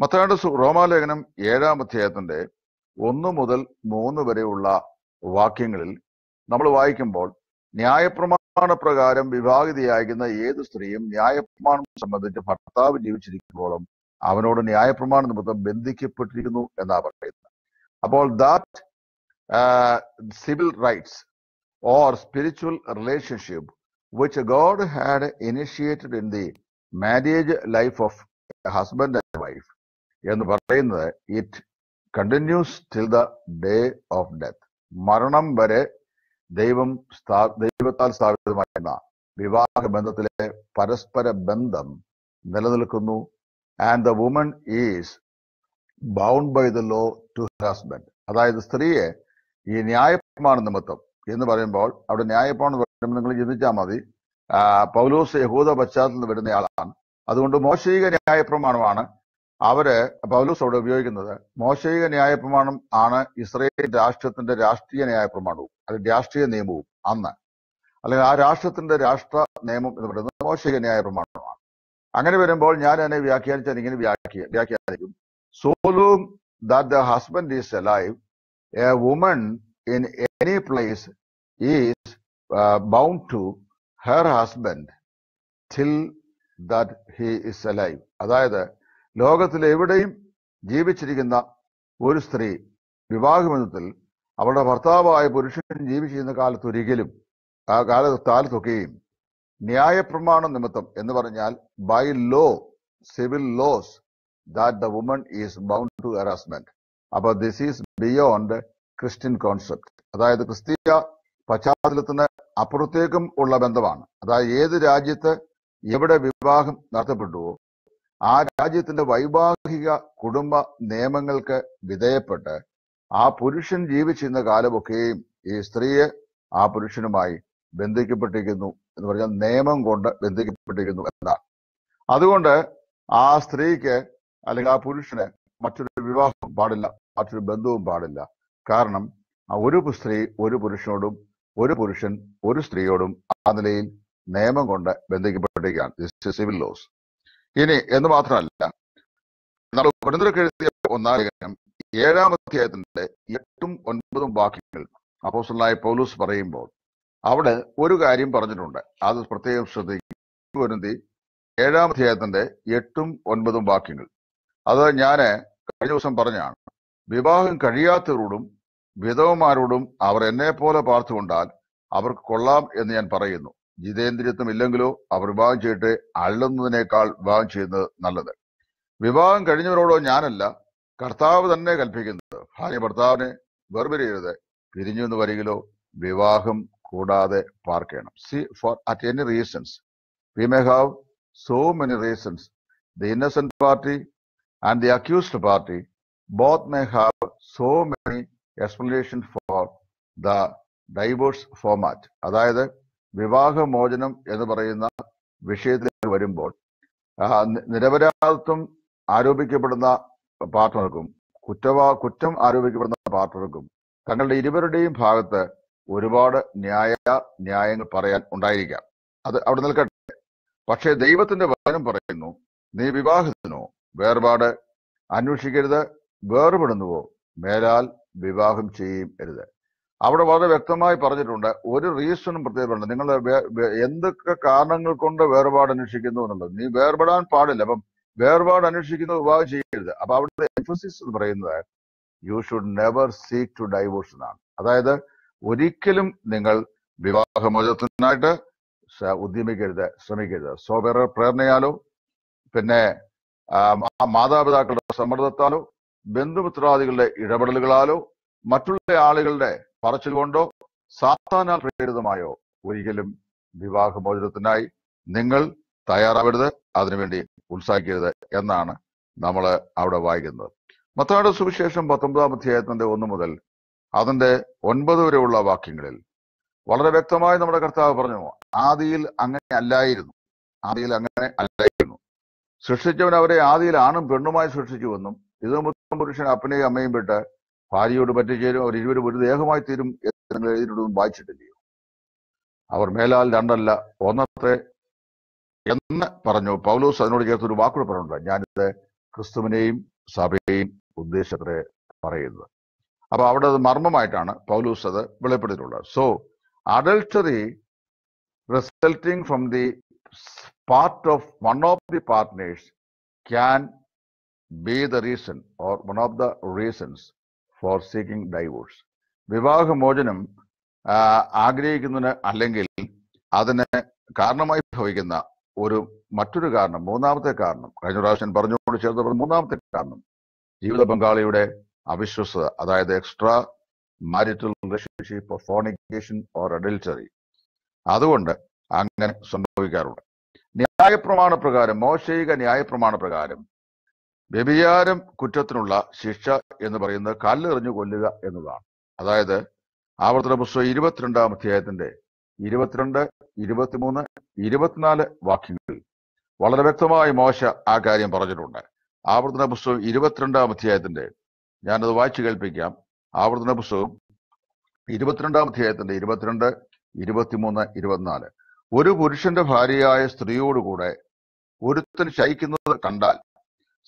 മത്തായുടെ റോമാലേഖനം ഏഴാം അധ്യായത്തിൻ്റെ ഒന്ന് മുതൽ മൂന്ന് വരെയുള്ള വാക്യങ്ങളിൽ നമ്മൾ വായിക്കുമ്പോൾ ന്യായപ്രമാണ പ്രകാരം വിവാഹിതയാകുന്ന ഏത് സ്ത്രീയും ന്യായപ്രമാണം സംബന്ധിച്ച് ഭർത്താവ് ജീവിച്ചിരിക്കുമ്പോഴും അവനോട് ന്യായപ്രമാണ നിമിത്തം ബന്ധിക്കപ്പെട്ടിരിക്കുന്നു എന്നാ പറയുന്നത് അപ്പോൾ that civil rights or spiritual relationship which God had initiated in the marriage life of husband and wife എന്ന് പറയുന്നത് it continues till the day of death മരണം വരെ ദൈവം ദൈവത്താൽ സ്ഥാപിതമായിരുന്ന വിവാഹ ബന്ധത്തിലെ പരസ്പര ബന്ധം നിലനിൽക്കുന്നു and the woman is bound by the law to husband അതായത് സ്ത്രീയെ ഈ ന്യായപ്രമാണ നിമിത്തം എന്ന് പറയുമ്പോൾ അവിടെ ന്യായപ്രമാണം നിങ്ങൾ ചിന്തിച്ചാൽ മതി പൗലോസ് യഹൂദ പശ്ചാത്തലത്തിൽ നിന്ന് വരുന്ന ആളാണ് അതുകൊണ്ട് മോശയിക ന്യായ പ്രമാണമാണ് അവര് പൗലോസ് അവിടെ ഉപയോഗിക്കുന്നത് മോശയിക ന്യായ പ്രമാണം ആണ് ഇസ്രയേൽ രാഷ്ട്രത്തിന്റെ രാഷ്ട്രീയ ന്യായ പ്രമാണവും അല്ലെങ്കിൽ രാഷ്ട്രീയ നിയമവും അന്ന് അല്ലെങ്കിൽ ആ രാഷ്ട്രത്തിന്റെ രാഷ്ട്ര നിയമം എന്ന് പറയുന്നത് മോശയിക ന്യായ പ്രമാണമാണ് അങ്ങനെ വരുമ്പോൾ ഞാൻ അതിനെ വ്യാഖ്യാനിച്ചാൽ ഇങ്ങനെ വ്യാഖ്യ വ്യാഖ്യാനിക്കും സോലൂം that the husband is alive a woman in any place is bound to her husband till that he is alive അതായത് ലോകത്തിലെവിടെയും ജീവിച്ചിരിക്കുന്ന ഒരു സ്ത്രീ വിവാഹബന്ധത്തിൽ അവളുടെ ഭർത്താവായ പുരുഷൻ ജീവിച്ചിരുന്ന കാലത്തൊരിക്കലും ആ കാല കാലത്തൊക്കെയും ന്യായപ്രമാണ നിമിത്തം എന്ന് പറഞ്ഞാൽ by law civil laws that the woman is bound to harassment അപ്പൊ this is beyond Christian concept അതായത് ക്രിസ്തീയ പശ്ചാത്തലത്തിന് അപ്പുറത്തേക്കും ഉള്ള ബന്ധമാണ് അതായത് ഏത് രാജ്യത്ത് എവിടെ വിവാഹം നടത്തപ്പെട്ടുവോ ആ രാജ്യത്തിന്റെ വൈവാഹിക കുടുംബ നിയമങ്ങൾക്ക് വിധേയപ്പെട്ട് ആ പുരുഷൻ ജീവിച്ചിരുന്ന കാലമൊക്കെയും ഈ സ്ത്രീയെ ആ പുരുഷനുമായി ബന്ധിക്കപ്പെട്ടിരിക്കുന്നു എന്ന് പറഞ്ഞാൽ നിയമം കൊണ്ട് ബന്ധിക്കപ്പെട്ടിരിക്കുന്നു എന്നാണ് അതുകൊണ്ട് ആ സ്ത്രീക്ക് അല്ലെങ്കിൽ ആ പുരുഷന് മറ്റൊരു വിവാഹം പാടില്ല മറ്റൊരു ബന്ധവും പാടില്ല കാരണം ആ ഒരു സ്ത്രീ ഒരു പുരുഷനോടും ഒരു പുരുഷൻ ഒരു സ്ത്രീയോടും ആ നിലയിൽ നിയമം കൊണ്ട് ബന്ധിക്കപ്പെട്ടിരിക്കുകയാണ് സിവിൽ ലോസ് ഇനി എന്ന് മാത്രമല്ല നമ്മൾ കൊടിന്തരക്ക് എഴുതിയ ഒന്നാം ഏഴാം അധ്യായത്തിന്റെ എട്ടും ഒൻപതും വാക്യങ്ങൾ അപ്പോസലായ പൗലൂസ് പറയുമ്പോൾ അവിടെ ഒരു കാര്യം പറഞ്ഞിട്ടുണ്ട് അത് പ്രത്യേകം ശ്രദ്ധിക്കും ഏഴാം അധ്യായത്തിന്റെ എട്ടും ഒൻപതും വാക്യങ്ങൾ അത് ഞാൻ കഴിഞ്ഞ ദിവസം പറഞ്ഞാണ് വിവാഹം കഴിയാത്തവരോടും വിധവമാരോടും അവർ എന്നെപ്പോലെ പാർത്തുകൊണ്ടാൽ അവർക്ക് കൊള്ളാം എന്ന് ഞാൻ പറയുന്നു ജിതേന്ദ്രിയത്വം ഇല്ലെങ്കിലോ അവർ വിവാഹം ചെയ്തിട്ട് അള്ളുന്നതിനേക്കാൾ വിവാഹം ചെയ്യുന്നത് നല്ലത് വിവാഹം കഴിഞ്ഞവരോടോ ഞാനല്ല കർത്താവ് തന്നെ കൽപ്പിക്കുന്നത് ഭാര്യ ഭർത്താവിനെ വെറുപിരിയരുത് പിരിഞ്ഞു എന്ന് വരികിലോ വിവാഹം കൂടാതെ പാർക്കണം see for at any reasons we may have so many reasons the innocent party and the accused party both may have so many explanation for the divorce format അതായത് വിവാഹമോചനം എന്ന് പറയുന്ന വിഷയത്തിലേക്ക് വരുമ്പോൾ നിരപരാധിത്വം ആരോപിക്കപ്പെടുന്ന പാർട്ട്ണർക്കും കുറ്റവാ കുറ്റം ആരോപിക്കപ്പെടുന്ന പാർട്ട്ണർക്കും തങ്ങളുടെ ഇരുവരുടെയും ഭാഗത്ത് ഒരുപാട് ന്യായ ന്യായങ്ങൾ പറയാൻ ഉണ്ടായിരിക്കാം അത് അവിടെ നിൽക്കട്ടെ പക്ഷേ ദൈവത്തിന്റെ വചനം പറയുന്നു നീ വിവാഹത്തിനോ വേർപാട് അന്വേഷിക്കരുത് വേർപെടുന്നുവോ മേലാൽ വിവാഹം ചെയ്യും അരുത് അവിടെ വളരെ വ്യക്തമായി പറഞ്ഞിട്ടുണ്ട് ഒരു റീസണും പ്രത്യേകമുണ്ട് നിങ്ങൾ എന്തൊക്കെ കാരണങ്ങൾ കൊണ്ട് വേർപാട് അന്വേഷിക്കുന്നു എന്നുള്ളത് നീ വേർപെടാൻ പാടില്ല അപ്പം വേർപാട് അന്വേഷിക്കുന്ന വിവാഹം ചെയ്യരുത് അപ്പൊ അവിടുത്തെ എംഫോസിസ് എന്ന് പറയുന്നത് you should never seek to divorce എന്നാണ് അതായത് ഒരിക്കലും നിങ്ങൾ വിവാഹമോചനത്തിനായിട്ട് ഉദ്യമിക്കരുത് ശ്രമിക്കരുത് വേറെ പ്രേരണയാലോ പിന്നെ മാതാപിതാക്കളുടെ സമ്മർദ്ദത്താലോ ബന്ധുമിത്രാദികളുടെ ഇടപെടലുകളാലോ മറ്റുള്ള ആളുകളുടെ പറച്ചിലുകൊണ്ടോ സാത്താനാൽ പ്രേരിതമായോ ഒരിക്കലും വിവാഹമോചനത്തിനായി നിങ്ങൾ തയ്യാറാവരുത് അതിനുവേണ്ടി ഉത്സാഹിക്കരുത് എന്നാണ് നമ്മൾ അവിടെ വായിക്കുന്നത് മത്താടെ സുവിശേഷം പത്തൊമ്പതാം അധ്യായത്തിന്റെ ഒന്ന് മുതൽ അതിന്റെ ഒൻപത് വരെയുള്ള വാക്യങ്ങളിൽ വളരെ വ്യക്തമായി നമ്മുടെ കർത്താവ് പറഞ്ഞു ആദിയിൽ അങ്ങനെ അല്ലായിരുന്നു ആദിയിൽ അങ്ങനെ അല്ലായിരുന്നു സൃഷ്ടിച്ചവൻ അവരെ ആദിയിൽ ആണും പെണ്ണുമായി സൃഷ്ടിച്ചുവെന്നും ഇത് മുത്തം പുരുഷൻ അപ്പനെയും അമ്മയും വിട്ട് ഭാര്യയോട് പറ്റി ചേരും അവർ ഇരുവരും ഒരു ദേഹമായി തീരും എന്ന് എഴുതിയിട്ടൊന്നും വായിച്ചിട്ടില്ലയോ അവർ മേലാൽ രണ്ടല്ല ഒന്നത്തെ എന്ന് പറഞ്ഞു പൗലോസ് അതിനോട് ചേർത്ത് ഒരു വാക്കുകൂടെ പറഞ്ഞിട്ടുണ്ട് ഞാനിത് ക്രിസ്തുവിനെയും സഭയെയും ഉദ്ദേശത്തെ പറയുന്നത് അപ്പൊ അവിടെ അത് മർമ്മമായിട്ടാണ് പൗലൂസ് അത് വെളിപ്പെടുത്തിയിട്ടുള്ളത് so adultery resulting from the part of one of the partners can be the reason or one of the reasons for seeking divorce. വിവാഹമോചനം ആഗ്രഹിക്കുന്നതിന് അല്ലെങ്കിൽ അതിന് കാരണമായി ഭവിക്കുന്ന ഒരു മറ്റൊരു കാരണം മൂന്നാമത്തെ കാരണം കഴിഞ്ഞ പ്രാവശ്യം പറഞ്ഞുകൊണ്ട് ചേർത്ത് മൂന്നാമത്തെ കാരണം ജീവിത പങ്കാളിയുടെ അവിശ്വസത അതായത് extra marital relationship fornication or adultery അതുകൊണ്ട് അങ്ങനെ സംഭവിക്കാറുണ്ട് ന്യായപ്രമാണ പ്രകാരം മോശയിക ന്യായപ്രമാണ പ്രകാരം വ്യഭിചാരം കുറ്റത്തിനുള്ള ശിക്ഷ എന്ന് പറയുന്നത് കല്ലെറിഞ്ഞു കൊല്ലുക എന്നതാണ് അതായത് ആവർത്തന പുസ്തകം ഇരുപത്തിരണ്ടാം അധ്യായത്തിന്റെ ഇരുപത്തിരണ്ട് ഇരുപത്തിമൂന്ന് ഇരുപത്തിനാല് വാക്യങ്ങളിൽ വളരെ വ്യക്തമായി മോശ ആ കാര്യം പറഞ്ഞിട്ടുണ്ട് ആവർത്തന പുസ്തകം ഇരുപത്തിരണ്ടാം അധ്യായത്തിന്റെ ഞാനത് വായിച്ചു കേൾപ്പിക്കാം ആവർത്തന പുസ്തകം ഇരുപത്തിരണ്ടാം അധ്യായത്തിന്റെ ഇരുപത്തിരണ്ട് ഇരുപത്തിമൂന്ന് ഇരുപത്തിനാല് ഒരു പുരുഷന്റെ ഭാര്യയായ സ്ത്രീയോടുകൂടെ ഒരുത്തൻ ശയിക്കുന്നത് കണ്ടാൽ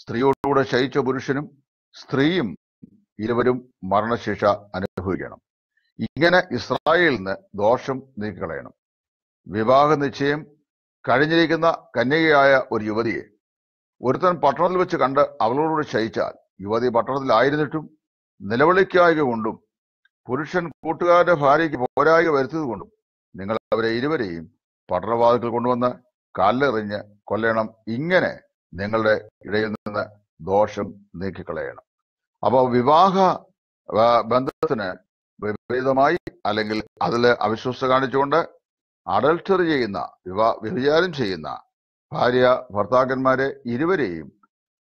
സ്ത്രീയോടുകൂടെ ശയിച്ച പുരുഷനും സ്ത്രീയും ഇരുവരും മരണശിക്ഷ അനുഭവിക്കണം ഇങ്ങനെ ഇസ്രായേലിന് ദോഷം നീക്കളയണം വിവാഹ നിശ്ചയം കഴിഞ്ഞിരിക്കുന്ന കന്യകയായ ഒരു യുവതിയെ ഒരുത്തൻ പട്ടണത്തിൽ വെച്ച് കണ്ട് അവളോട് ശയിച്ചാൽ യുവതി പട്ടണത്തിലായിരുന്നിട്ടും നിലവിളിക്കായക കൊണ്ടും പുരുഷൻ കൂട്ടുകാരുടെ ഭാര്യയ്ക്ക് പോരായ വരുത്തിയത് കൊണ്ടും നിങ്ങൾ അവരെ ഇരുവരെയും പട്ടണവാതിൽക്കൽ കൊണ്ടുവന്ന് കല്ലെറിഞ്ഞ് കൊല്ലണം ഇങ്ങനെ നിങ്ങളുടെ ഇടയിൽ നിന്ന് ദോഷം നീക്കിക്കളയണം അപ്പോൾ വിവാഹ ബന്ധത്തിന് വിപരീതമായി അല്ലെങ്കിൽ അതിൽ അവിശ്വസ്ത കാണിച്ചുകൊണ്ട് അഡൾട്ടറി ചെയ്യുന്ന വിവാ വ്യഭിചാരം ചെയ്യുന്ന ഭാര്യ ഭർത്താക്കന്മാരെ ഇരുവരെയും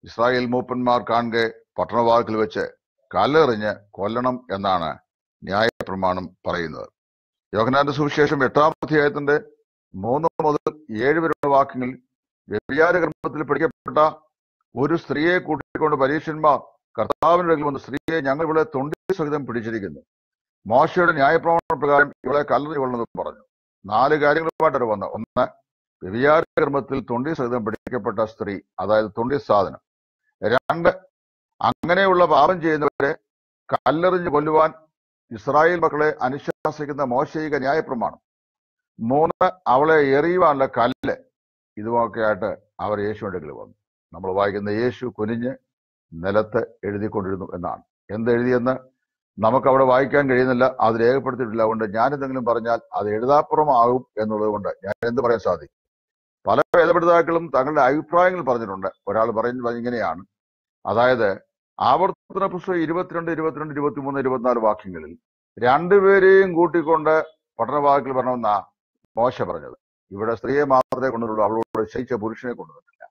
ഇസ്രായേൽ മൂപ്പന്മാർ കാണുക പട്ടണവാക്കിൽ വെച്ച് കല്ലെറിഞ്ഞ് കൊല്ലണം എന്നാണ് ന്യായ പ്രമാണം പറയുന്നത് യോഹനാന്റെ സുവിശേഷം എട്ടാം അധ്യായത്തിന്റെ മൂന്ന് മുതൽ ഏഴ് വരെയുള്ള വാക്യങ്ങളിൽ വ്യഭിചാരകർമ്മത്തിൽ പിടിക്കപ്പെട്ട ഒരു സ്ത്രീയെ കൂട്ടിക്കൊണ്ട് പരീക്ഷന്മാർ കർത്താവിനെ അടുക്കൽ വന്ന സ്ത്രീയെ ഞങ്ങൾ ഇവിടെ തൊണ്ടി സഹിതം പിടിച്ചിരിക്കുന്നു മോശയുടെ ന്യായപ്രമാണ പ്രകാരം ഇവളെ കല്ലറി കൊള്ളുന്നത് പറഞ്ഞു നാല് അവർ വന്ന ഒന്ന് വ്യഭിചാരകർമ്മത്തിൽ തൊണ്ടി സഹിതം പിടിക്കപ്പെട്ട സ്ത്രീ അതായത് തൊണ്ടി സാധനം രണ്ട് അങ്ങനെയുള്ള പാപം ചെയ്യുന്നവരെ കല്ലെറിഞ്ഞു കൊല്ലുവാൻ ഇസ്രായേൽ മക്കളെ അനുശാസിക്കുന്ന മോശയിക ന്യായപ്രമാണം മൂന്ന് അവളെ എറിയുവാനുള്ള കല്ല് ഇതുമൊക്കെയായിട്ട് അവർ യേശുവിൻ്റെ വന്നു നമ്മൾ വായിക്കുന്ന യേശു കുനിഞ്ഞ് നിലത്ത് എഴുതിക്കൊണ്ടിരുന്നു എന്നാണ് എന്തെഴുതിയെന്ന് നമുക്കവിടെ വായിക്കാൻ കഴിയുന്നില്ല അത് രേഖപ്പെടുത്തിയിട്ടില്ല അതുകൊണ്ട് ഞാനെന്തെങ്കിലും പറഞ്ഞാൽ അത് എഴുതാപ്പുറമാകും എന്നുള്ളത് കൊണ്ട് ഞാൻ എന്ത് പറയാൻ സാധിക്കും പല ഭേദപ്പെടുതാക്കളും തങ്ങളുടെ അഭിപ്രായങ്ങൾ പറഞ്ഞിട്ടുണ്ട് ഒരാൾ പറയുന്നത് ഇങ്ങനെയാണ് അതായത് ആവർത്തന പുസ്തകം ഇരുപത്തിരണ്ട് ഇരുപത്തിരണ്ട് ഇരുപത്തിമൂന്ന് ഇരുപത്തിനാല് വാക്യങ്ങളിൽ രണ്ടുപേരെയും കൂട്ടിക്കൊണ്ട് പഠനവാക്കിൽ പറഞ്ഞെന്നാ മോശ പറഞ്ഞത് ഇവിടെ സ്ത്രീയെ മാത്രമേ കൊണ്ടുവരുള്ളൂ അവളോട് ശയിച്ച പുരുഷനെ കൊണ്ടുവന്നിട്ടില്ല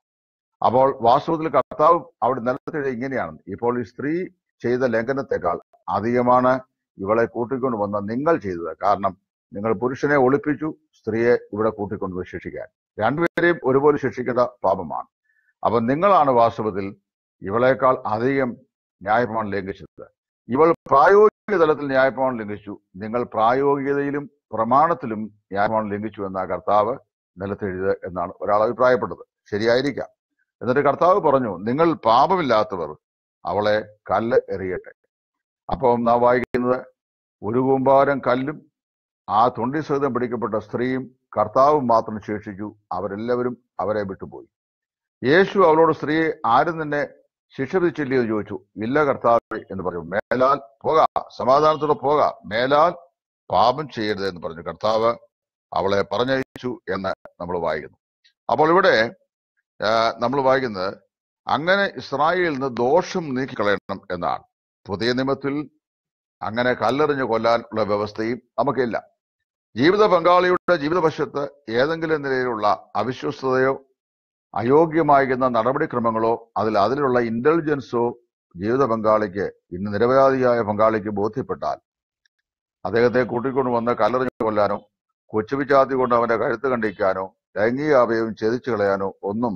അപ്പോൾ വാസ്തവത്തിൽ കർത്താവ് അവിടെ നിലത്തിഴ ഇങ്ങനെയാണ് ഇപ്പോൾ ഈ സ്ത്രീ ചെയ്ത ലംഘനത്തെക്കാൾ അധികമാണ് ഇവളെ കൂട്ടിക്കൊണ്ടു വന്ന നിങ്ങൾ ചെയ്തത് കാരണം നിങ്ങൾ പുരുഷനെ ഒളിപ്പിച്ചു സ്ത്രീയെ ഇവിടെ കൂട്ടിക്കൊണ്ടുപോയി ശിക്ഷിക്കാൻ രണ്ടുപേരെയും ഒരുപോലെ ശിക്ഷിക്കേണ്ട പാപമാണ് അപ്പൊ നിങ്ങളാണ് വാസ്തവത്തിൽ ഇവളേക്കാൾ അധികം ന്യായമാണ് ലംഘിച്ചത് ഇവൾ പ്രായോഗിക തലത്തിൽ ന്യായപ്രമാണം ലംഘിച്ചു നിങ്ങൾ പ്രായോഗികതയിലും പ്രമാണത്തിലും ന്യായപ്രമാണം ലംഘിച്ചു എന്ന കർത്താവ് നിലത്തെഴുത് എന്നാണ് ഒരാൾ അഭിപ്രായപ്പെട്ടത് ശരിയായിരിക്കാം എന്നിട്ട് കർത്താവ് പറഞ്ഞു നിങ്ങൾ പാപമില്ലാത്തവർ അവളെ കല്ല് എറിയട്ടെ അപ്പം നാം വായിക്കുന്നത് ഒരു കൂമ്പാരം കല്ലും ആ തൊണ്ടി സഹിതം പിടിക്കപ്പെട്ട സ്ത്രീയും കർത്താവും മാത്രം ശേഷിച്ചു അവരെല്ലാവരും അവരെ വിട്ടുപോയി യേശു അവളോട് സ്ത്രീയെ ആരും നിന്നെ ശിഷ്യർ ചൊല്ലിയത് ചോദിച്ചു ഇല്ല കർത്താവ് എന്ന് പറഞ്ഞു മേലാൽ പോക സമാധാനത്തോടെ പോക മേലാൽ പാപം ചെയ്യരുത് എന്ന് പറഞ്ഞു കർത്താവ് അവളെ പറഞ്ഞയച്ചു എന്ന് നമ്മൾ വായിക്കുന്നു അപ്പോൾ ഇവിടെ നമ്മൾ വായിക്കുന്നത് അങ്ങനെ ഇസ്രായേലിൽ നിന്ന് ദോഷം നീക്കിക്കളയണം എന്നാണ് പുതിയ നിയമത്തിൽ അങ്ങനെ കല്ലെറിഞ്ഞു കൊല്ലാനുള്ള വ്യവസ്ഥയും നമുക്കില്ല ജീവിത പങ്കാളിയുടെ ജീവിത വശത്ത് ഏതെങ്കിലും നിലയിലുള്ള അവിശ്വസ്തയോ അയോഗ്യമായിരുന്ന നടപടിക്രമങ്ങളോ അതിൽ അതിലുള്ള ഇന്റലിജൻസോ ജീവിത പങ്കാളിക്ക് ഇന്ന് നിരപരാധിയായ പങ്കാളിക്ക് ബോധ്യപ്പെട്ടാൽ അദ്ദേഹത്തെ കൂട്ടിക്കൊണ്ടു വന്ന് കല്ലെറിഞ്ഞു കൊല്ലാനോ കൊച്ചുപിച്ചാത്തി കൊണ്ട് അവന്റെ കഴുത്ത് കണ്ടിക്കാനോ ലൈംഗിക അവയവം ഛേദിച്ചു കളയാനോ ഒന്നും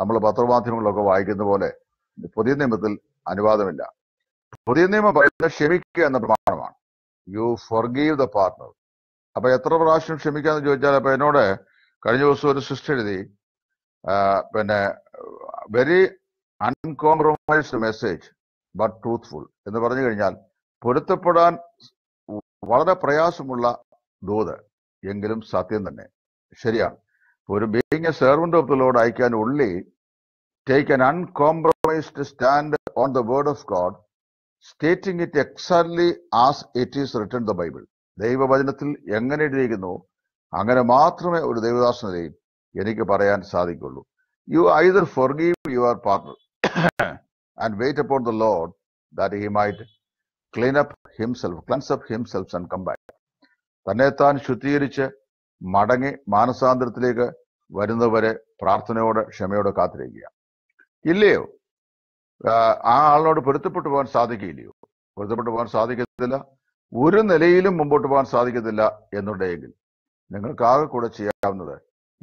നമ്മൾ പത്രമാധ്യമങ്ങളിലൊക്കെ വായിക്കുന്ന പോലെ പുതിയ നിയമത്തിൽ അനുവാദമില്ല പുതിയ നിയമം പറയുന്നത് ക്ഷമിക്കുക എന്ന പ്രമാണമാണ് യു ഫോർഗീവ് ദ പാർട്ട്ണർ അപ്പൊ എത്ര പ്രാവശ്യം ക്ഷമിക്കാന്ന് ചോദിച്ചാൽ അപ്പൊ എന്നോട് കഴിഞ്ഞ ദിവസം ഒരു സിസ്റ്റർ എഴുതി പിന്നെ very uncompromised message but truthful എന്ന് പറഞ്ഞു കഴിഞ്ഞാൽ പൊരുത്തപ്പെടാൻ വളരെ പ്രയാസമുള്ള ദൂത് എങ്കിലും സത്യം തന്നെ ശരിയാണ് ഒരു being a servant of the Lord അയക്കാൻ only take an uncompromised stand on the word of God stating it exactly as it is written the Bible ദൈവവചനത്തിൽ എങ്ങനെ എഴുതിയിരിക്കുന്നു അങ്ങനെ മാത്രമേ ഒരു ദൈവദാസനെയും എനിക്ക് പറയാൻ സാധിക്കുള്ളൂ you either forgive your partner and wait upon the Lord that he might clean up himself cleanse up himself and come back താൻ ശുദ്ധീകരിച്ച് മടങ്ങി മാനസാന്തരത്തിലേക്ക് വരുന്നവരെ പ്രാർത്ഥനയോടെ ക്ഷമയോടെ കാത്തിരിക്കുക ഇല്ലയോ ആ ആളിനോട് പൊരുത്തപ്പെട്ടു പോകാൻ സാധിക്കില്ലയോ പൊരുത്തപ്പെട്ടു പോകാൻ സാധിക്കത്തില്ല ഒരു നിലയിലും മുമ്പോട്ട് പോകാൻ സാധിക്കത്തില്ല എന്നുണ്ടെങ്കിൽ നിങ്ങൾക്കാകെ കൂടെ ചെയ്യാവുന്നത്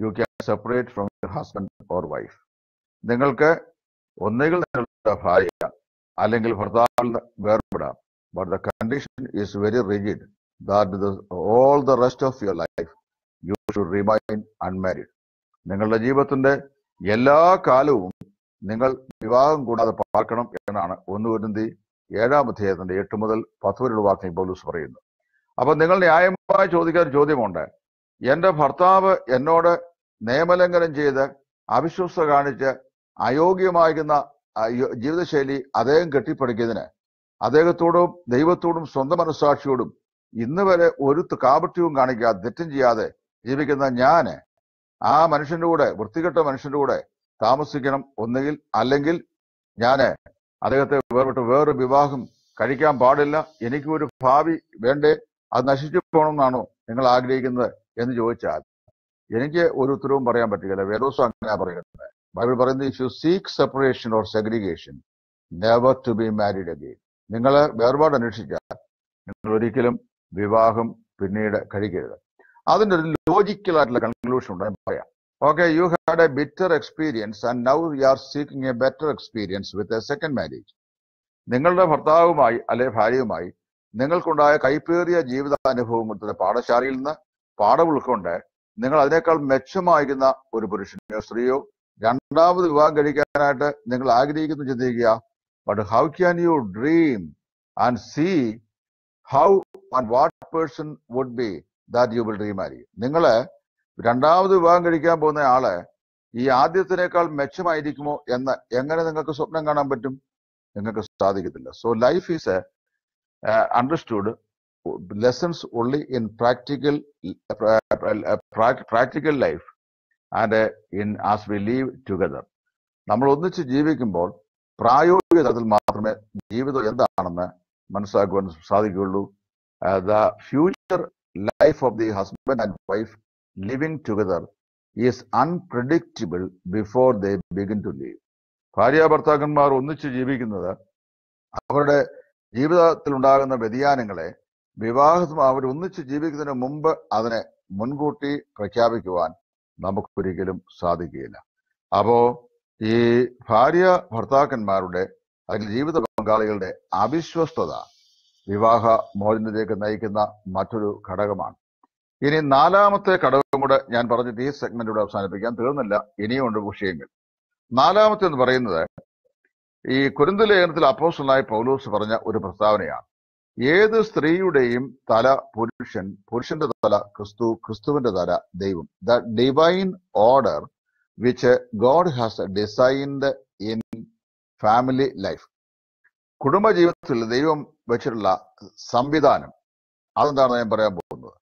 you can separate from your husband or wife നിങ്ങൾക്ക് ഒന്നുകിൽ നിങ്ങളുടെ ഭാര്യ അല്ലെങ്കിൽ ഭർത്താവിൽ വേർപെടാം but the condition is very rigid that all the rest of your life you should remain unmarried നിങ്ങളുടെ ജീവിതത്തിന്റെ എല്ലാ കാലവും നിങ്ങൾ വിവാഹം കൂടാതെ പാർക്കണം എന്നാണ് ഒന്ന് വരുന്നത് ഏഴാം അധ്യായത്തിന്റെ എട്ട് മുതൽ പത്ത് വരെയുള്ള വാക്യം പോലീസ് പറയുന്നു അപ്പൊ നിങ്ങൾ ന്യായമായി ചോദിക്കാൻ ചോദ്യമുണ്ട് എന്റെ ഭർത്താവ് എന്നോട് നിയമലംഘനം ചെയ്ത് അവിശ്വസ കാണിച്ച് അയോഗ്യമാകുന്ന ജീവിതശൈലി അദ്ദേഹം കെട്ടിപ്പടുക്കിയതിന് അദ്ദേഹത്തോടും ദൈവത്തോടും സ്വന്തം മനസ്സാക്ഷിയോടും ഇന്ന് വരെ ഒരു കാപട്യവും കാണിക്കാതെ തെറ്റും ചെയ്യാതെ ജീവിക്കുന്ന ഞാൻ ആ മനുഷ്യന്റെ കൂടെ വൃത്തികെട്ട മനുഷ്യന്റെ കൂടെ താമസിക്കണം ഒന്നുകിൽ അല്ലെങ്കിൽ ഞാൻ അദ്ദേഹത്തെ വേറിട്ട് വേറൊരു വിവാഹം കഴിക്കാൻ പാടില്ല എനിക്കൊരു ഭാവി വേണ്ടേ അത് നശിച്ചു പോകണമെന്നാണോ നിങ്ങൾ ആഗ്രഹിക്കുന്നത് എന്ന് ചോദിച്ചാൽ എനിക്ക് ഒരു ഉത്തരവും പറയാൻ പറ്റുകയില്ല വേദോസം അങ്ങനെ പറയുന്നത് ബൈബിൾ പറയുന്നത് if you seek separation or segregation never to be married again നിങ്ങൾ വേർപാട് അന്വേഷിച്ചാൽ നിങ്ങൾ ഒരിക്കലും വിവാഹം പിന്നീട് കഴിക്കരുത് അതിൻ്റെ ഒരു ലോജിക്കൽ ആയിട്ടുള്ള കൺക്ലൂഷൻ ഉണ്ട് ഞാൻ പറയാം okay you had a bitter experience and now you are seeking a better experience with a second marriage നിങ്ങളുടെ ഭർത്താവുമായി അല്ലെ ഭാര്യയുമായി നിങ്ങൾക്കുണ്ടായ കൈപ്പേറിയ ജീവിതാനുഭവം പാഠശാലയിൽ നിന്ന് പാഠം ഉൾക്കൊണ്ട് നിങ്ങൾ അതിനേക്കാൾ മെച്ചമായിരുന്ന ഒരു പുരുഷനെയോ സ്ത്രീയോ രണ്ടാമത് വിവാഹം കഴിക്കാനായിട്ട് നിങ്ങൾ ആഗ്രഹിക്കുന്നു ചിന്തിക്കുക but how can you dream and see how and what person would be that you will dream ആയിരിക്കും നിങ്ങൾ രണ്ടാമത് വിവാഹം കഴിക്കാൻ പോകുന്ന ആള് ഈ ആദ്യത്തിനേക്കാൾ മെച്ചമായിരിക്കുമോ എന്ന് എങ്ങനെ നിങ്ങൾക്ക് സ്വപ്നം കാണാൻ പറ്റും നിങ്ങൾക്ക് സാധിക്കത്തില്ല so life is understood lessons only in practical practical life and in as we live together. നമ്മൾ ഒന്നിച്ച് ജീവിക്കുമ്പോൾ പ്രായോഗിക തലത്തിൽ മാത്രമേ ജീവിതം എന്താണെന്ന് മനസ്സിലാക്കുവാൻ സാധിക്കുകയുള്ളൂ the future life of the husband and wife living together is unpredictable before they begin to live ഭാര്യ ഭർത്താക്കന്മാർ ഒന്നിച്ച് ജീവിക്കുന്നത് അവരുടെ ജീവിതത്തിൽ ഉണ്ടാകുന്ന വ്യതിയാനങ്ങളെ അവർ ഒന്നിച്ച് ജീവിക്കുന്നതിന് മുമ്പ് അതിനെ മുൻകൂട്ടി പ്രഖ്യാപിക്കുവാൻ നമുക്കൊരിക്കലും സാധിക്കുകയില്ല അപ്പോൾ ഈ ഭാര്യ ഭർത്താക്കന്മാരുടെ അതിൽ ജീവിത പങ്കാളികളുടെ അവിശ്വസ്തത വിവാഹ മോചനത്തിലേക്ക് നയിക്കുന്ന മറ്റൊരു ഘടകമാണ് ഇനി നാലാമത്തെ ഘടകം കൂടെ ഞാൻ പറഞ്ഞിട്ട് ഈ സെഗ്മെന്റിലൂടെ അവസാനിപ്പിക്കാൻ തീർന്നില്ല ഇനിയുണ്ട് വിഷയങ്ങൾ നാലാമത്തെ എന്ന് പറയുന്നത് ഈ കുരുന്തലേഖനത്തിൽ ലേഖനത്തിൽ അപ്പോസ്റ്റലായി പൗലൂസ് പറഞ്ഞ ഒരു പ്രസ്താവനയാണ് ഏത് സ്ത്രീയുടെയും തല പുരുഷൻ പുരുഷന്റെ തല ക്രിസ്തു ക്രിസ്തുവിന്റെ തല ദൈവം the divine order which God has designed in family life കുടുംബജീവിതത്തിൽ ദൈവം വെച്ചിട്ടുള്ള സംവിധാനം അതെന്താണെന്ന് ഞാൻ പറയാൻ പോകുന്നത്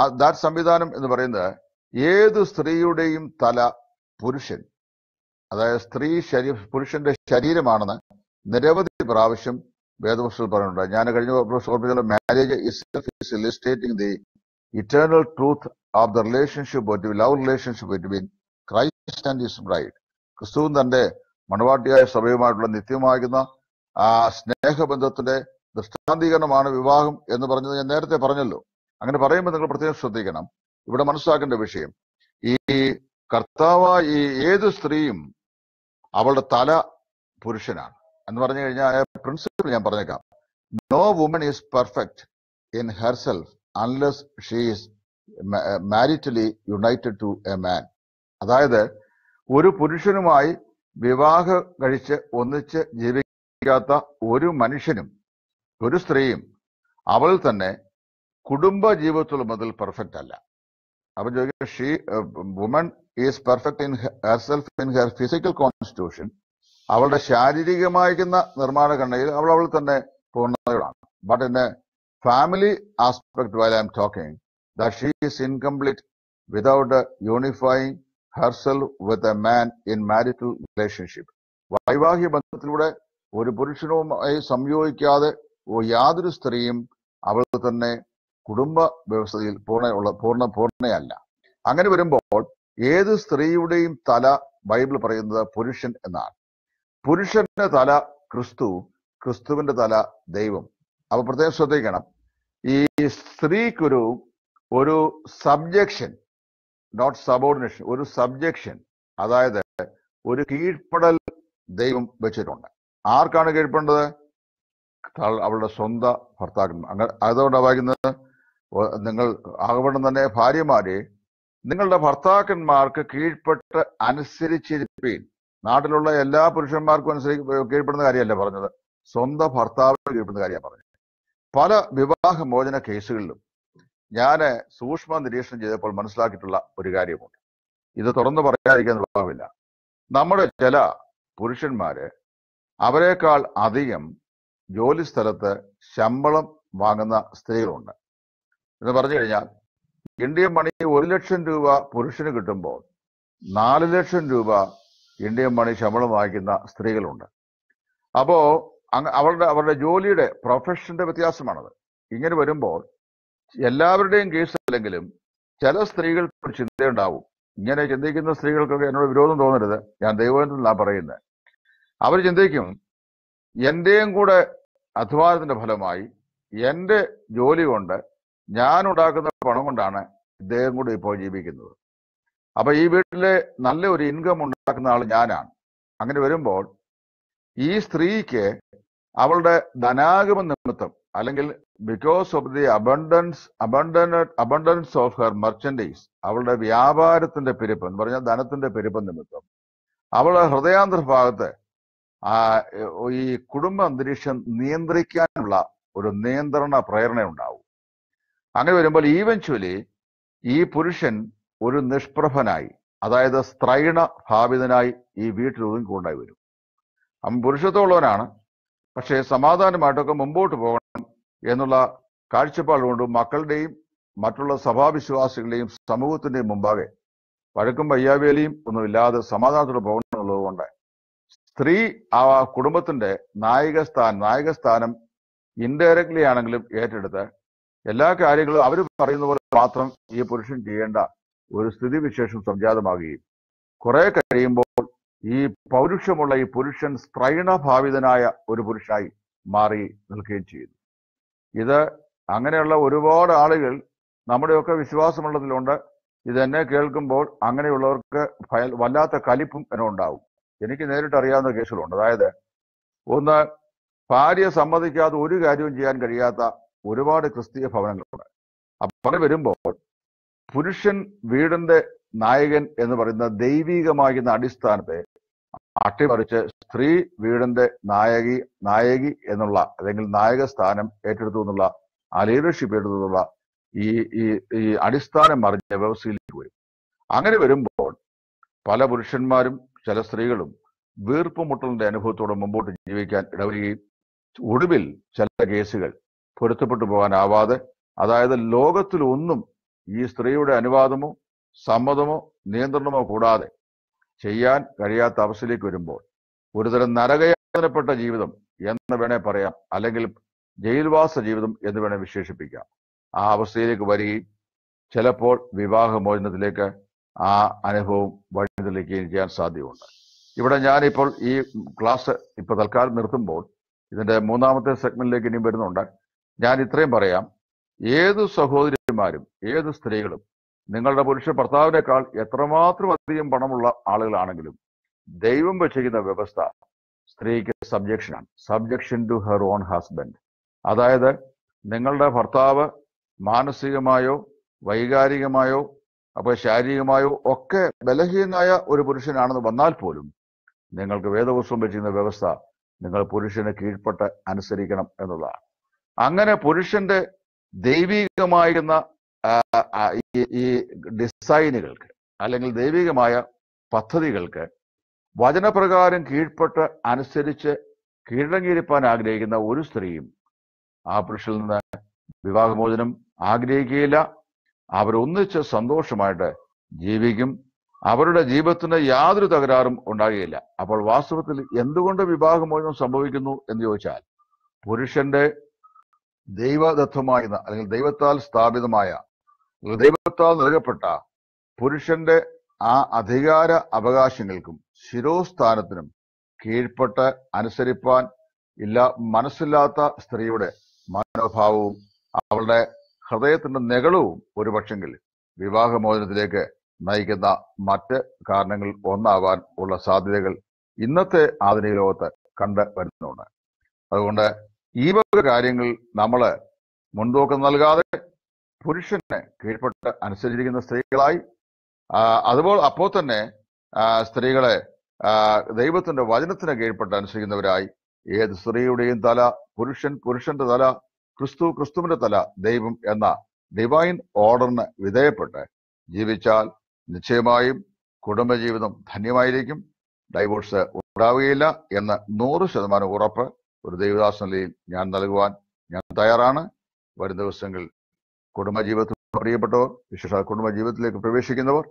ആ ദാറ്റ് സംവിധാനം എന്ന് പറയുന്നത് ഏത് സ്ത്രീയുടെയും തല പുരുഷൻ അതായത് സ്ത്രീ ശരീ പുരുഷന്റെ ശരീരമാണെന്ന് നിരവധി പ്രാവശ്യം വേദപുസ്തകത്തിൽ പറഞ്ഞിട്ടുണ്ട് ഞാൻ കഴിഞ്ഞ പ്രശ്നം marriage is stating the eternal truth of the relationship between love relationship between Christ and his bride ക്രിസ്തുവും തന്റെ മണവാട്ടിയായ സഭയുമായിട്ടുള്ള നിത്യമാകുന്ന ആ സ്നേഹബന്ധത്തിന്റെ ദൃഷ്ടാന്തീകരണമാണ് വിവാഹം എന്ന് പറഞ്ഞത് ഞാൻ നേരത്തെ പറഞ്ഞല്ലോ അങ്ങനെ പറയുമ്പോൾ നിങ്ങൾ പ്രത്യേകം ശ്രദ്ധിക്കണം ഇവിടെ മനസ്സിലാക്കേണ്ട വിഷയം ഈ കർത്താവ് ഈ ഏത് സ്ത്രീയും അവളുടെ തല പുരുഷനാണ് എന്ന് പറഞ്ഞു കഴിഞ്ഞാൽ പ്രിൻസിപ്പിൾ ഞാൻ പറഞ്ഞേക്കാം no woman is perfect in herself unless she is maritally united to a man അതായത് ഒരു പുരുഷനുമായി വിവാഹം കഴിച്ച് ഒന്നിച്ച് ജീവിക്കാത്ത ഒരു മനുഷ്യനും ഒരു സ്ത്രീയും അവൾ തന്നെ കുടുംബ ജീവിതത്തിൽ മുതൽ പെർഫെക്റ്റ് അല്ല അപ്പൊ ചോദിക്കുക she woman is perfect in herself in her physical constitution അവളുടെ ശാരീരികമായിരിക്കുന്ന നിർമ്മാണ ഘടനയിൽ അവൾ അവൾ തന്നെ പൂർണ്ണതയോടാണ് but in a family aspect why I'm talking the she incomplete without unifying herself with a man in marital relationship വൈവാഹിക ബന്ധത്തിലൂടെ ഒരു പുരുഷനുമായി സംയോജിക്കാതെ യാതൊരു സ്ത്രീയും അവൾ തന്നെ കുടുംബ വ്യവസ്ഥയിൽ പൂർണ്ണ പൂർണ്ണ പൂർണ്ണയല്ല അങ്ങനെ വരുമ്പോൾ ഏത് സ്ത്രീയുടെയും തല ബൈബിൾ പറയുന്നത് പുരുഷൻ എന്നാണ് പുരുഷന്റെ തല ക്രിസ്തു ക്രിസ്തുവിന്റെ തല ദൈവം അപ്പൊ പ്രത്യേകം ശ്രദ്ധിക്കണം ഈ സ്ത്രീക്കൊരു ഒരു സബ്ജക്ഷൻ നോട്ട് സബോർഡിനേഷൻ ഒരു സബ്ജക്ഷൻ അതായത് ഒരു കീഴ്പ്പെടൽ ദൈവം വെച്ചിട്ടുണ്ട് ആർക്കാണ് കീഴ്പ്പെടുന്നത് അവളുടെ സ്വന്തം ഭർത്താക്കന്മാർ അങ്ങനെ അതുകൊണ്ടാണ് വായിക്കുന്നത് നിങ്ങൾ ആകവണ്ണം തന്നെ ഭാര്യമാരെ നിങ്ങളുടെ ഭർത്താക്കന്മാർക്ക് കീഴ്പ്പെട്ട് അനുസരിച്ചിരിപ്പീൻ നാട്ടിലുള്ള എല്ലാ പുരുഷന്മാർക്കും അനുസരിച്ച് കീഴ്പ്പെടുന്ന കാര്യമല്ല പറഞ്ഞത് സ്വന്തം ഭർത്താവിന് കീഴ്പ്പെടുന്ന കാര്യമാണ് പറഞ്ഞത് പല വിവാഹമോചന കേസുകളിലും ഞാൻ സൂക്ഷ്മ നിരീക്ഷണം ചെയ്തപ്പോൾ മനസ്സിലാക്കിയിട്ടുള്ള ഒരു കാര്യമുണ്ട് ഇത് തുറന്നു പറയാതിരിക്കാൻ നിർവാഹമില്ല നമ്മുടെ ചില പുരുഷന്മാര് അവരെക്കാൾ അധികം ജോലി സ്ഥലത്ത് ശമ്പളം വാങ്ങുന്ന സ്ത്രീകളുണ്ട് എന്ന് പറഞ്ഞു കഴിഞ്ഞാൽ ഇന്ത്യൻ മണി ഒരു ലക്ഷം രൂപ പുരുഷന് കിട്ടുമ്പോൾ നാല് ലക്ഷം രൂപ ഇന്ത്യയും മണി ശമ്പളം വാങ്ങിക്കുന്ന സ്ത്രീകളുണ്ട് അപ്പോൾ അവരുടെ അവരുടെ ജോലിയുടെ പ്രൊഫഷന്റെ വ്യത്യാസമാണത് ഇങ്ങനെ വരുമ്പോൾ എല്ലാവരുടെയും കേസ് അല്ലെങ്കിലും ചില സ്ത്രീകൾക്ക് ഒരു ചിന്തയുണ്ടാവും ഇങ്ങനെ ചിന്തിക്കുന്ന സ്ത്രീകൾക്കൊക്കെ എന്നോട് വിരോധം തോന്നരുത് ഞാൻ ദൈവത്തിൽ നിന്നാണ് പറയുന്നത് അവർ ചിന്തിക്കും എൻ്റെയും കൂടെ അധ്വാനത്തിന്റെ ഫലമായി എൻ്റെ ജോലി കൊണ്ട് ഞാൻ ഉണ്ടാക്കുന്ന പണം കൊണ്ടാണ് ഇദ്ദേഹം കൂടെ ഇപ്പോൾ ജീവിക്കുന്നത് അപ്പൊ ഈ വീട്ടിലെ നല്ല ഒരു ഇൻകം ഉണ്ടാക്കുന്ന ആൾ ഞാനാണ് അങ്ങനെ വരുമ്പോൾ ഈ സ്ത്രീക്ക് അവളുടെ ധനാഗമ നിമിത്തം അല്ലെങ്കിൽ because of the abundance abundance abundance of her merchandise അവളുടെ വ്യാപാരത്തിന്റെ പെരുപ്പ് എന്ന് പറഞ്ഞാൽ ധനത്തിന്റെ പെരുപ്പ് നിമിത്തം അവളുടെ ആ ഈ കുടുംബ അന്തരീക്ഷം നിയന്ത്രിക്കാനുള്ള ഒരു നിയന്ത്രണ പ്രേരണ ഉണ്ടാവും അങ്ങനെ വരുമ്പോൾ ഈവൻച്വലി ഈ പുരുഷൻ ഒരു നിഷ്പ്രഭനായി അതായത് സ്ത്രൈണ ഭാവിതനായി ഈ വീട്ടിൽ ഒതുങ്ങിക്കൊണ്ടായി വരും അവൻ പുരുഷത്തോളവനാണ് പക്ഷേ സമാധാനമായിട്ടൊക്കെ മുമ്പോട്ട് പോകണം എന്നുള്ള കാഴ്ചപ്പാട് കൊണ്ട് മക്കളുടെയും മറ്റുള്ള സഭാവിശ്വാസികളുടെയും സമൂഹത്തിന്റെയും മുമ്പാകെ വഴക്കും വയ്യാവേലിയും ഒന്നുമില്ലാതെ സമാധാനത്തോടെ പോകണമെന്നുള്ളത് കൊണ്ട് സ്ത്രീ ആ കുടുംബത്തിന്റെ നായിക സ്ഥാനം നായക സ്ഥാനം ഇൻഡയറക്ട്ലി ആണെങ്കിലും ഏറ്റെടുത്ത് എല്ലാ കാര്യങ്ങളും അവർ പറയുന്ന പോലെ മാത്രം ഈ പുരുഷൻ ചെയ്യേണ്ട ഒരു സ്ഥിതിവിശേഷം സംജാതമാകുകയും കുറെ കഴിയുമ്പോൾ ഈ പൗരുഷമുള്ള ഈ പുരുഷൻ സ്ത്രൈണഭാവിതനായ ഒരു പുരുഷായി മാറി നിൽക്കുകയും ചെയ്യുന്നു ഇത് അങ്ങനെയുള്ള ഒരുപാട് ആളുകൾ നമ്മുടെയൊക്കെ വിശ്വാസമുള്ളതിലുണ്ട് ഇതെന്നെ കേൾക്കുമ്പോൾ അങ്ങനെയുള്ളവർക്ക് ഭയ വല്ലാത്ത കലിപ്പും എന്നെ ഉണ്ടാവും എനിക്ക് നേരിട്ട് അറിയാവുന്ന കേസുകളുണ്ട് അതായത് ഒന്ന് ഭാര്യ സമ്മതിക്കാതെ ഒരു കാര്യവും ചെയ്യാൻ കഴിയാത്ത ഒരുപാട് ക്രിസ്തീയ ഭവനങ്ങളുണ്ട് അപ്പം അങ്ങനെ വരുമ്പോൾ പുരുഷൻ വീടിന്റെ നായകൻ എന്ന് പറയുന്ന ദൈവികമാകുന്ന അടിസ്ഥാനത്തെ അട്ടിമറിച്ച് സ്ത്രീ വീടിന്റെ നായകി നായകി എന്നുള്ള അല്ലെങ്കിൽ നായക സ്ഥാനം ഏറ്റെടുത്തു എന്നുള്ള ആ ലീഡർഷിപ്പ് എടുത്തു എന്നുള്ള ഈ ഈ അടിസ്ഥാനം മറിഞ്ഞ വ്യവസ്ഥയിലേക്ക് വരും അങ്ങനെ വരുമ്പോൾ പല പുരുഷന്മാരും ചില സ്ത്രീകളും വീർപ്പുമുട്ടലിന്റെ അനുഭവത്തോടെ മുമ്പോട്ട് ജീവിക്കാൻ ഇടവരികയും ഒടുവിൽ ചില കേസുകൾ പൊരുത്തപ്പെട്ടു പോകാനാവാതെ അതായത് ലോകത്തിലൊന്നും ഈ സ്ത്രീയുടെ അനുവാദമോ സമ്മതമോ നിയന്ത്രണമോ കൂടാതെ ചെയ്യാൻ കഴിയാത്ത അവസ്ഥയിലേക്ക് വരുമ്പോൾ ഒരുതരം നരകയാതനപ്പെട്ട ജീവിതം എന്ന് വേണേ പറയാം അല്ലെങ്കിൽ ജയിൽവാസ ജീവിതം എന്ന് വേണേ വിശേഷിപ്പിക്കാം ആ അവസ്ഥയിലേക്ക് വരികയും ചിലപ്പോൾ വിവാഹമോചനത്തിലേക്ക് ആ അനുഭവം വഴി തെളിക്കുകയും ചെയ്യാൻ സാധ്യതയുണ്ട് ഇവിടെ ഞാനിപ്പോൾ ഈ ക്ലാസ് ഇപ്പൊ തൽക്കാലം നിർത്തുമ്പോൾ ഇതിന്റെ മൂന്നാമത്തെ സെഗ്മെന്റിലേക്ക് ഇനി വരുന്നുണ്ട് ഞാൻ ഇത്രയും പറയാം ഏത് സഹോദരി പുരുഷന്മാരും ഏത് സ്ത്രീകളും നിങ്ങളുടെ പുരുഷ ഭർത്താവിനേക്കാൾ എത്രമാത്രം അധികം പണമുള്ള ആളുകളാണെങ്കിലും ദൈവം വച്ചിരിക്കുന്ന വ്യവസ്ഥ സ്ത്രീക്ക് സബ്ജക്ഷനാണ് subjection to her own husband അതായത് നിങ്ങളുടെ ഭർത്താവ് മാനസികമായോ വൈകാരികമായോ അപ്പോൾ ശാരീരികമായോ ഒക്കെ ബലഹീനായ ഒരു പുരുഷനാണെന്ന് വന്നാൽ പോലും നിങ്ങൾക്ക് വേദവസ്വം വെച്ചിരുന്ന വ്യവസ്ഥ നിങ്ങൾ പുരുഷന് കീഴ്പ്പെട്ട് അനുസരിക്കണം എന്നുള്ളതാണ് അങ്ങനെ പുരുഷന്റെ ദൈവികമായിരുന്ന ഈ ഡിസൈനുകൾക്ക് അല്ലെങ്കിൽ ദൈവികമായ പദ്ധതികൾക്ക് വചനപ്രകാരം കീഴ്പ്പെട്ട് അനുസരിച്ച് കീഴടങ്ങിയിരിക്കാൻ ആഗ്രഹിക്കുന്ന ഒരു സ്ത്രീയും ആ പുരുഷിൽ നിന്ന് വിവാഹമോചനം ആഗ്രഹിക്കുകയില്ല അവരൊന്നിച്ച് സന്തോഷമായിട്ട് ജീവിക്കും അവരുടെ ജീവിതത്തിന് യാതൊരു തകരാറും ഉണ്ടാകുകയില്ല അപ്പോൾ വാസ്തവത്തിൽ എന്തുകൊണ്ട് വിവാഹമോചനം സംഭവിക്കുന്നു എന്ന് ചോദിച്ചാൽ പുരുഷന്റെ ദൈവദത്തമായ അല്ലെങ്കിൽ ദൈവത്താൽ സ്ഥാപിതമായ ദൈവത്താൽ നൽകപ്പെട്ട പുരുഷന്റെ ആ അധികാര അവകാശങ്ങൾക്കും ശിരോസ്ഥാനത്തിനും കീഴ്പ്പെട്ട് അനുസരിപ്പാൻ ഇല്ല മനസ്സില്ലാത്ത സ്ത്രീയുടെ മനോഭാവവും അവളുടെ ഹൃദയത്തിന്റെ നികളവും ഒരുപക്ഷെങ്കിൽ വിവാഹമോചനത്തിലേക്ക് നയിക്കുന്ന മറ്റ് കാരണങ്ങൾ ഒന്നാവാൻ ഉള്ള സാധ്യതകൾ ഇന്നത്തെ ആധുനിക ലോകത്ത് കണ്ടു വരുന്നുണ്ട് അതുകൊണ്ട് ഈ വക കാര്യങ്ങൾ നമ്മൾ മുൻതൂക്കം നൽകാതെ പുരുഷനെ കീഴ്പ്പെട്ട് അനുസരിച്ചിരിക്കുന്ന സ്ത്രീകളായി അതുപോലെ അപ്പോൾ തന്നെ സ്ത്രീകളെ ദൈവത്തിന്റെ വചനത്തിന് കീഴ്പ്പെട്ട് അനുസരിക്കുന്നവരായി ഏത് സ്ത്രീയുടെയും തല പുരുഷൻ പുരുഷന്റെ തല ക്രിസ്തു ക്രിസ്തുവിന്റെ തല ദൈവം എന്ന ഡിവൈൻ ഓർഡറിന് വിധേയപ്പെട്ട് ജീവിച്ചാൽ നിശ്ചയമായും കുടുംബജീവിതം ധന്യമായിരിക്കും ഡൈവോഴ്സ് ഉണ്ടാവുകയില്ല എന്ന് നൂറ് ശതമാനം ഉറപ്പ് ഒരു ദൈവദാസ് നിലയിൽ ഞാൻ നൽകുവാൻ ഞാൻ തയ്യാറാണ് വരും ദിവസങ്ങൾ കുടുംബ ജീവിതത്തിൽ പ്രിയപ്പെട്ടവർ വിശേഷ കുടുംബ ജീവിതത്തിലേക്ക് പ്രവേശിക്കുന്നവർ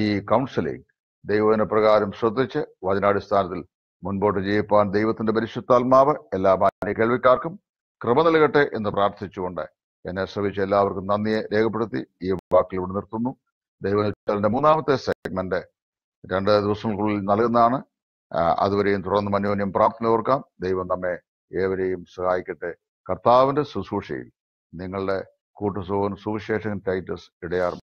ഈ കൗൺസിലിംഗ് ദൈവത്തിന് പ്രകാരം ശ്രദ്ധിച്ച് വചനാടിസ്ഥാനത്തിൽ മുൻപോട്ട് ജീവിപ്പാൻ ദൈവത്തിന്റെ പരിശുദ്ധാത്മാവ് എല്ലാ മാന്യ കേൾവിക്കാർക്കും കൃപ നൽകട്ടെ എന്ന് പ്രാർത്ഥിച്ചുകൊണ്ട് എന്നെ ശ്രമിച്ച എല്ലാവർക്കും നന്ദിയെ രേഖപ്പെടുത്തി ഈ വാക്കിലൂടെ നിർത്തുന്നു ദൈവത്തിന്റെ മൂന്നാമത്തെ സെഗ്മെന്റ് രണ്ട് ദിവസങ്ങൾക്കുള്ളിൽ നൽകുന്നതാണ് അതുവരെയും തുടർന്ന് മനോന്യം പ്രാർത്ഥന ഓർക്കാം ദൈവം നമ്മെ ഏവരെയും സഹായിക്കട്ടെ കർത്താവിന്റെ ശുശ്രൂഷയിൽ നിങ്ങളുടെ കൂട്ടുസുഖവും സുവിശേഷകൻ ടൈറ്റസ് ഇടയാറും